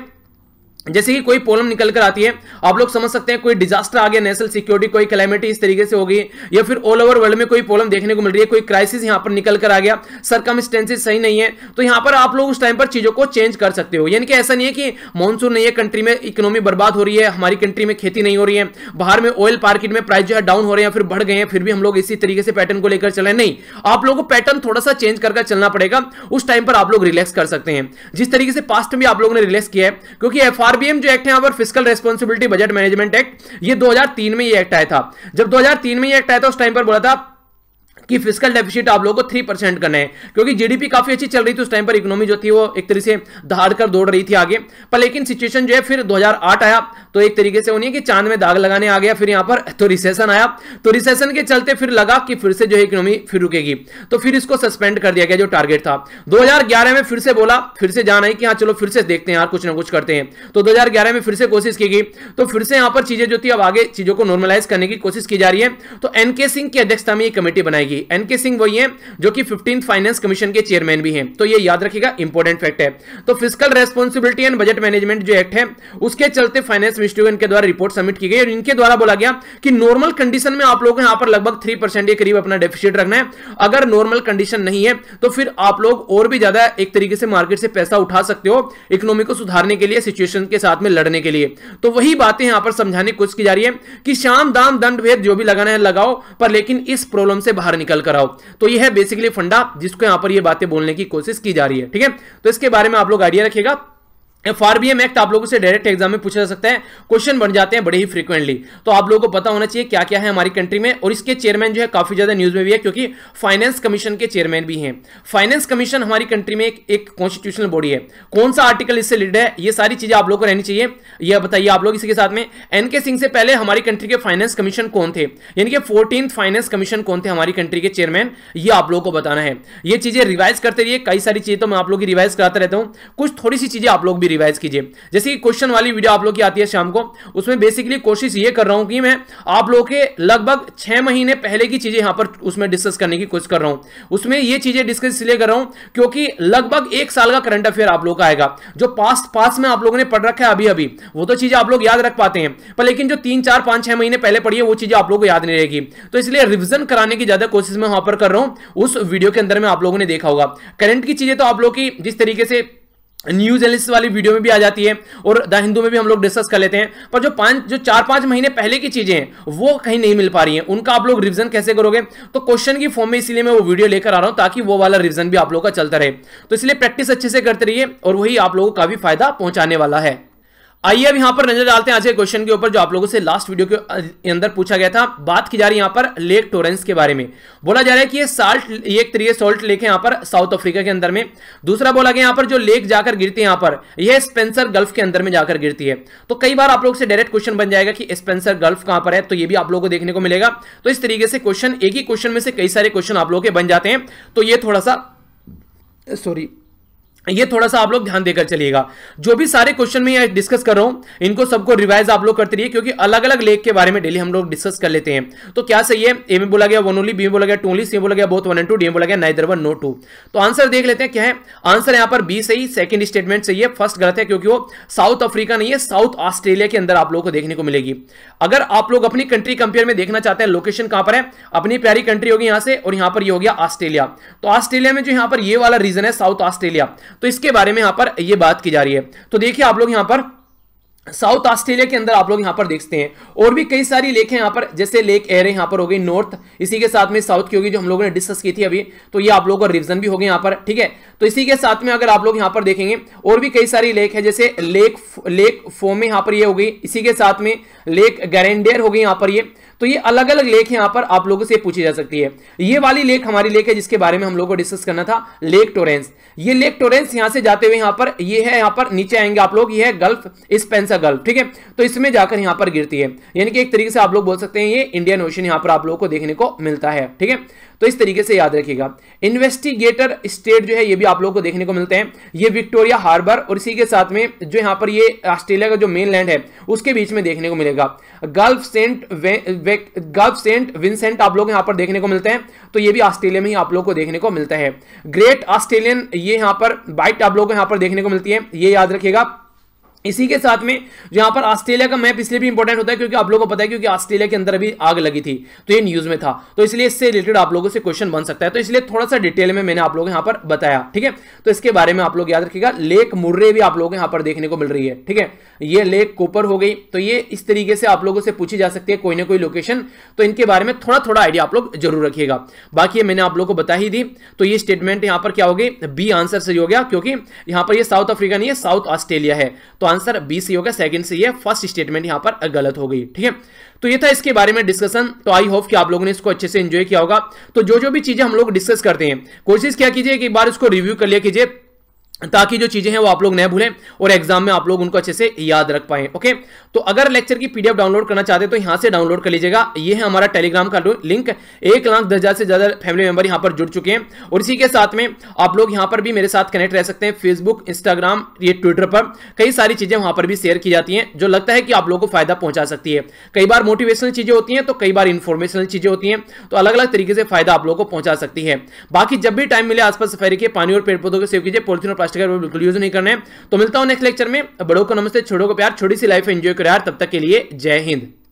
जैसे कि कोई प्रॉब्लम निकल कर आती है आप लोग समझ सकते हैं कोई डिजास्टर आ गया नेशनल सिक्योरिटी कोई क्लाइमेटी इस तरीके से हो गई या फिर ऑल ओवर वर्ल्ड में कोई प्रॉब्लम देखने को मिल रही है कोई क्राइसिस यहाँ पर निकल कर आ गया सरकम सही नहीं है तो यहाँ पर आप लोग उस टाइम पर चीजों को चेंज कर सकते हो यानी कि ऐसा नहीं है कि मानसून नहीं है कंट्री में इकोनॉमी बर्बाद हो रही है हमारी कंट्री में खेती नहीं हो रही है बाहर में ऑयल मार्केट में प्राइस जो है डाउन हो रहे हैं फिर बढ़ गए हैं फिर भी हम लोग इसी तरीके से पैटर्न को लेकर चले नहीं आप लोगों को पैटर्न थोड़ा सा चेंज कर चलना पड़ेगा उस टाइम पर आप लोग रिलैक्स कर सकते हैं जिस तरीके से पास्ट में आप लोगों ने रिलैक्स किया है क्योंकि एफ आरबीएम जो एक्ट है पर physical responsibility budget management act ये 2003 में ये एक्ट आया था जब 2003 में ये एक्ट आया था उस टाइम पर बोला था कि फिजिकल डेफिसिट आप लोगों को थ्री परसेंट करना है क्योंकि जीडीपी काफी अच्छी चल रही थी उस टाइम पर इकोनॉमी जो थी वो एक तरीके से धार कर दौड़ रही थी आगे पर लेकिन सिचुएशन जो है फिर 2008 आया तो एक तरीके से उन्हें कि चांद में दाग लगाने आ गया फिर यहां पर तो रिसेशन आया तो रिसेशन के चलते फिर लगा कि फिर से जो है इकोनॉमी फिर रुकेगी तो फिर इसको सस्पेंड कर दिया गया जो टारगेट था दो में फिर से बोला फिर से जाना है कि हाँ चलो फिर से देखते हैं यार कुछ ना कुछ करते हैं तो दो में फिर से कोशिश की गई तो फिर से यहां पर चीजें जो थी अब आगे चीजों को नॉर्मलाइज करने की कोशिश की जा रही है तो एनके सिंह की अध्यक्षता में कमेटी बनाएगी एग्जैक्टली एन के सिंह वही है जो कि फिफ्टींथ फाइनेंस कमीशन के चेयरमैन भी हैं तो ये याद रखिएगा इंपॉर्टेंट फैक्ट है तो physical responsibility and budget management जो एक्ट है उसके चलते फाइनेंस मिनिस्ट्री को इनके द्वारा रिपोर्ट सबमिट की गई और इनके द्वारा बोला गया कि नॉर्मल कंडीशन में आप लोग यहां पर लगभग थ्री परसेंट के करीब अपना डेफिसिट रखना है अगर नॉर्मल कंडीशन नहीं है तो फिर आप लोग और भी ज्यादा एक तरीके से मार्केट से पैसा उठा सकते हो इकोनॉमी को सुधारने के लिए सिचुएशन के साथ में लड़ने के लिए तो वही बातें यहां पर समझाने की कोशिश की जा रही है कि शाम दाम दंड भेद जो भी लगाना है लगाओ पर लेकिन इस प्रॉब्लम से बाहर निकल निकल कर आओ तो यह है बेसिकली फंडा जिसको यहां पर यह बातें बोलने की कोशिश की जा रही है ठीक है तो इसके बारे में आप लोग आइडिया रखिएगा एफ एक्ट तो आप लोगों से डायरेक्ट एग्जाम में पूछा जा सकता है क्वेश्चन बन जाते हैं बड़े ही फ्रीक्वेंटली तो आप लोगों को पता होना चाहिए क्या क्या है हमारी कंट्री में और इसके चेयरमैन जो है काफी ज्यादा न्यूज में भी है क्योंकि फाइनेंस कमीशन के चेयरमैन भी हैं फाइनेंस कमीशन हमारी कंट्री में एक, कॉन्स्टिट्यूशन कॉन्स्टिट्यूशनल बॉडी है कौन सा आर्टिकल इससे लीड है यह सारी चीजें आप लोग को रहनी चाहिए यह बताइए आप लोग इसी के साथ में एन के सिंह से पहले हमारी कंट्री के फाइनेंस कमीशन कौन थे यानी कि फोर्टीन फाइनेंस कमीशन कौन थे हमारी कंट्री के चेयरमैन ये आप लोगों को बताना है ये चीजें रिवाइज करते रहिए कई सारी चीजें तो मैं आप लोग रिवाइज कराता रहता हूँ कुछ थोड़ी सी चीजें आप लोग भी भी रिवाइज कीजिए जैसे कि क्वेश्चन वाली वीडियो आप लोग की आती है शाम को उसमें बेसिकली कोशिश ये कर रहा हूँ कि मैं आप लोग के लगभग छह महीने पहले की चीज़ें यहाँ पर उसमें डिस्कस करने की कोशिश कर रहा हूँ उसमें ये चीज़ें डिस्कस इसलिए कर रहा हूँ क्योंकि लगभग एक साल का करंट अफेयर आप लोग का आएगा जो पास्ट पास में आप लोगों ने पढ़ रखा है अभी अभी वो तो चीज़ें आप लोग याद रख पाते हैं पर लेकिन जो तीन चार पांच छह महीने पहले पढ़ी है वो चीज़ें आप लोग को याद नहीं रहेगी तो इसलिए रिविजन कराने की ज़्यादा कोशिश मैं वहां पर कर रहा हूँ उस वीडियो के अंदर में आप लोगों ने देखा होगा करंट की चीज़ें तो आप लोग की जिस तरीके से न्यूज एनालिसिस वाली वीडियो में भी आ जाती है और द हिंदू में भी हम लोग डिस्कस कर लेते हैं पर जो पांच जो चार पांच महीने पहले की चीजें हैं वो कहीं नहीं मिल पा रही हैं उनका आप लोग रिवीजन कैसे करोगे तो क्वेश्चन की फॉर्म में इसलिए मैं वो वीडियो लेकर आ रहा हूं ताकि वो वाला रिवीजन भी आप लोग का चलता रहे तो इसलिए प्रैक्टिस अच्छे से करते रहिए और वही आप लोगों को काफी फायदा पहुंचाने वाला है आइए अब यहां पर नजर डालते हैं आज के क्वेश्चन के ऊपर जो आप लोगों से लास्ट वीडियो के अंदर पूछा गया था बात की जा रही है यहां पर लेक टोरेंस के बारे में बोला जा रहा है कि ये साल्ट एक तरीके सॉल्ट लेक है यहां पर साउथ अफ्रीका के अंदर में दूसरा बोला गया यहां पर जो लेक जाकर गिरती है यहां पर यह स्पेंसर गल्फ के अंदर में जाकर गिरती है तो कई बार आप लोग से डायरेक्ट क्वेश्चन बन जाएगा कि स्पेंसर गल्फ कहां पर है तो ये भी आप लोगों को देखने को मिलेगा तो इस तरीके से क्वेश्चन एक ही क्वेश्चन में से कई सारे क्वेश्चन आप लोगों के बन जाते हैं तो ये थोड़ा सा सॉरी ये थोड़ा सा आप लोग ध्यान देकर चलिएगा जो भी सारे क्वेश्चन में डिस्कस कर रहा हूं इनको सबको रिवाइज आप लोग करते रहिए क्योंकि अलग अलग लेख के बारे में डेली हम लोग डिस्कस कर लेते हैं तो क्या सही है ए में बोला गया वन ओनली बी में बोला गया टू ओनली सी बोला गया both one and two D बोला गया नाइदर वन नो टू तो आंसर देख लेते हैं क्या है आंसर यहां पर बी सही सेकंड स्टेटमेंट सही है फर्स्ट गलत है क्योंकि वो साउथ अफ्रीका नहीं है साउथ ऑस्ट्रेलिया के अंदर आप लोग को देखने को मिलेगी अगर आप लोग अपनी कंट्री कंपेयर में देखना चाहते हैं लोकेशन कहां पर है अपनी प्यारी कंट्री होगी यहां से और यहां पर यह हो गया ऑस्ट्रेलिया तो ऑस्ट्रेलिया में जो यहां पर ये वाला रीजन है साउथ ऑस्ट्रेलिया तो इसके बारे में यहां पर यह बात की जा रही है तो देखिए आप लोग यहां पर साउथ ऑस्ट्रेलिया के अंदर आप लोग यहां पर देखते हैं और भी कई सारी लेक हैं यहां पर जैसे लेक एरे यहां पर हो गई नॉर्थ इसी के साथ में साउथ की होगी जो हम लोगों ने डिस्कस की थी अभी तो ये आप लोगों का रिविजन भी हो गया यहां पर ठीक है तो इसी के साथ में अगर आप लोग यहां पर देखेंगे और भी कई सारी लेक है जैसे लेक लेक फोमे यहां पर यह हो गई इसी के साथ में लेक गैरेंडियर हो गई यहां पर यह तो ये अलग अलग लेख यहां पर आप लोगों से पूछी जा सकती है ये वाली लेख हमारी लेख है जिसके बारे में हम लोग को डिस्कस करना था लेक टोरेंस ये लेक टोरेंस यहां से जाते हुए यहां पर ये है यहां पर नीचे आएंगे आप लोग ये है गल्फ स्पेंसा गल्फ ठीक है तो इसमें जाकर यहां पर गिरती है यानी कि एक तरीके से आप लोग बोल सकते हैं ये इंडियन ओशन यहां पर आप लोगों को देखने को मिलता है ठीक है तो इस तरीके से याद रखिएगा इन्वेस्टिगेटर स्टेट जो है ये भी आप लोग को देखने को मिलते हैं ये विक्टोरिया हार्बर और इसी के साथ में जो यहाँ पर ये ऑस्ट्रेलिया का जो मेन लैंड है उसके बीच में देखने को मिलेगा gulf saint gulf saint Vincent आप लोग यहाँ पर देखने को मिलते हैं तो ये भी ऑस्ट्रेलिया में ही आप लोग को देखने को मिलता है ग्रेट ऑस्ट्रेलियन ये यहाँ पर बाइट आप लोग को यहाँ पर देखने को मिलती है ये याद रखिएगा इसी के साथ में यहां पर ऑस्ट्रेलिया का मैप इसलिए भी इंपॉर्टेंट होता है क्योंकि आप लोगों को पता है क्योंकि ऑस्ट्रेलिया के अंदर अभी आग लगी थी तो ये न्यूज में था तो इसलिए इससे रिलेटेड आप लोगों से क्वेश्चन बन सकता है तो इसलिए थोड़ा सा डिटेल में मैंने आप लोगों यहां पर बताया ठीक है तो इसके बारे में आप लोग याद रखेगा लेक मुर्रे भी आप लोगों को यहां पर देखने को मिल रही है ठीक है ये लेक कोपर हो गई तो ये इस तरीके से आप लोगों से पूछी जा सकती है कोई ना कोई लोकेशन तो इनके बारे में थोड़ा थोड़ा आइडिया आप लोग जरूर रखिएगा बाकी मैंने आप लोगों को बता ही दी तो ये स्टेटमेंट यहां पर क्या हो गई बी आंसर सही हो गया क्योंकि यहां पर यह साउथ अफ्रीका नहीं है साउथ ऑस्ट्रेलिया है तो आंसर बी सी होगा सेकंड सी है फर्स्ट स्टेटमेंट यहां पर गलत हो गई ठीक है तो ये था इसके बारे में डिस्कशन तो आई होप कि आप लोगों ने इसको अच्छे से एंजॉय किया होगा तो जो जो भी चीजें हम लोग डिस्कस करते हैं कोशिश क्या कीजिए कि एक बार इसको रिव्यू कर लिया कीजिए ताकि जो चीज़ें हैं वो आप लोग न भूलें और एग्जाम में आप लोग उनको अच्छे से याद रख पाए ओके तो अगर लेक्चर की पीडीएफ डाउनलोड करना चाहते हैं तो यहां से डाउनलोड कर लीजिएगा ये है हमारा टेलीग्राम का लिंक एक लाख दस हज़ार से ज़्यादा फैमिली मेंबर यहां पर जुड़ चुके हैं और इसी के साथ में आप लोग यहां पर भी मेरे साथ कनेक्ट रह सकते हैं फेसबुक इंस्टाग्राम ये ट्विटर पर कई सारी चीज़ें वहां पर भी शेयर की जाती है जो लगता है कि आप लोग को फायदा पहुंचा सकती है कई बार मोटिवेशनल चीज़ें होती हैं तो कई बार इन्फॉर्मेशनल चीज़ें होती हैं तो अलग अलग तरीके से फायदा आप लोग को पहुंचा सकती है बाकी जब भी टाइम मिले आसपास सफाई के पानी और पेड़ पौधों को सेव कीजिए पोलिथिन और कर बिल्कुल यूज नहीं करने तो मिलता हूं नेक्स्ट लेक्चर में बड़ों को नमस्ते छोड़ो को प्यार छोटी सी लाइफ एंजॉय करो यार तब तक के लिए जय हिंद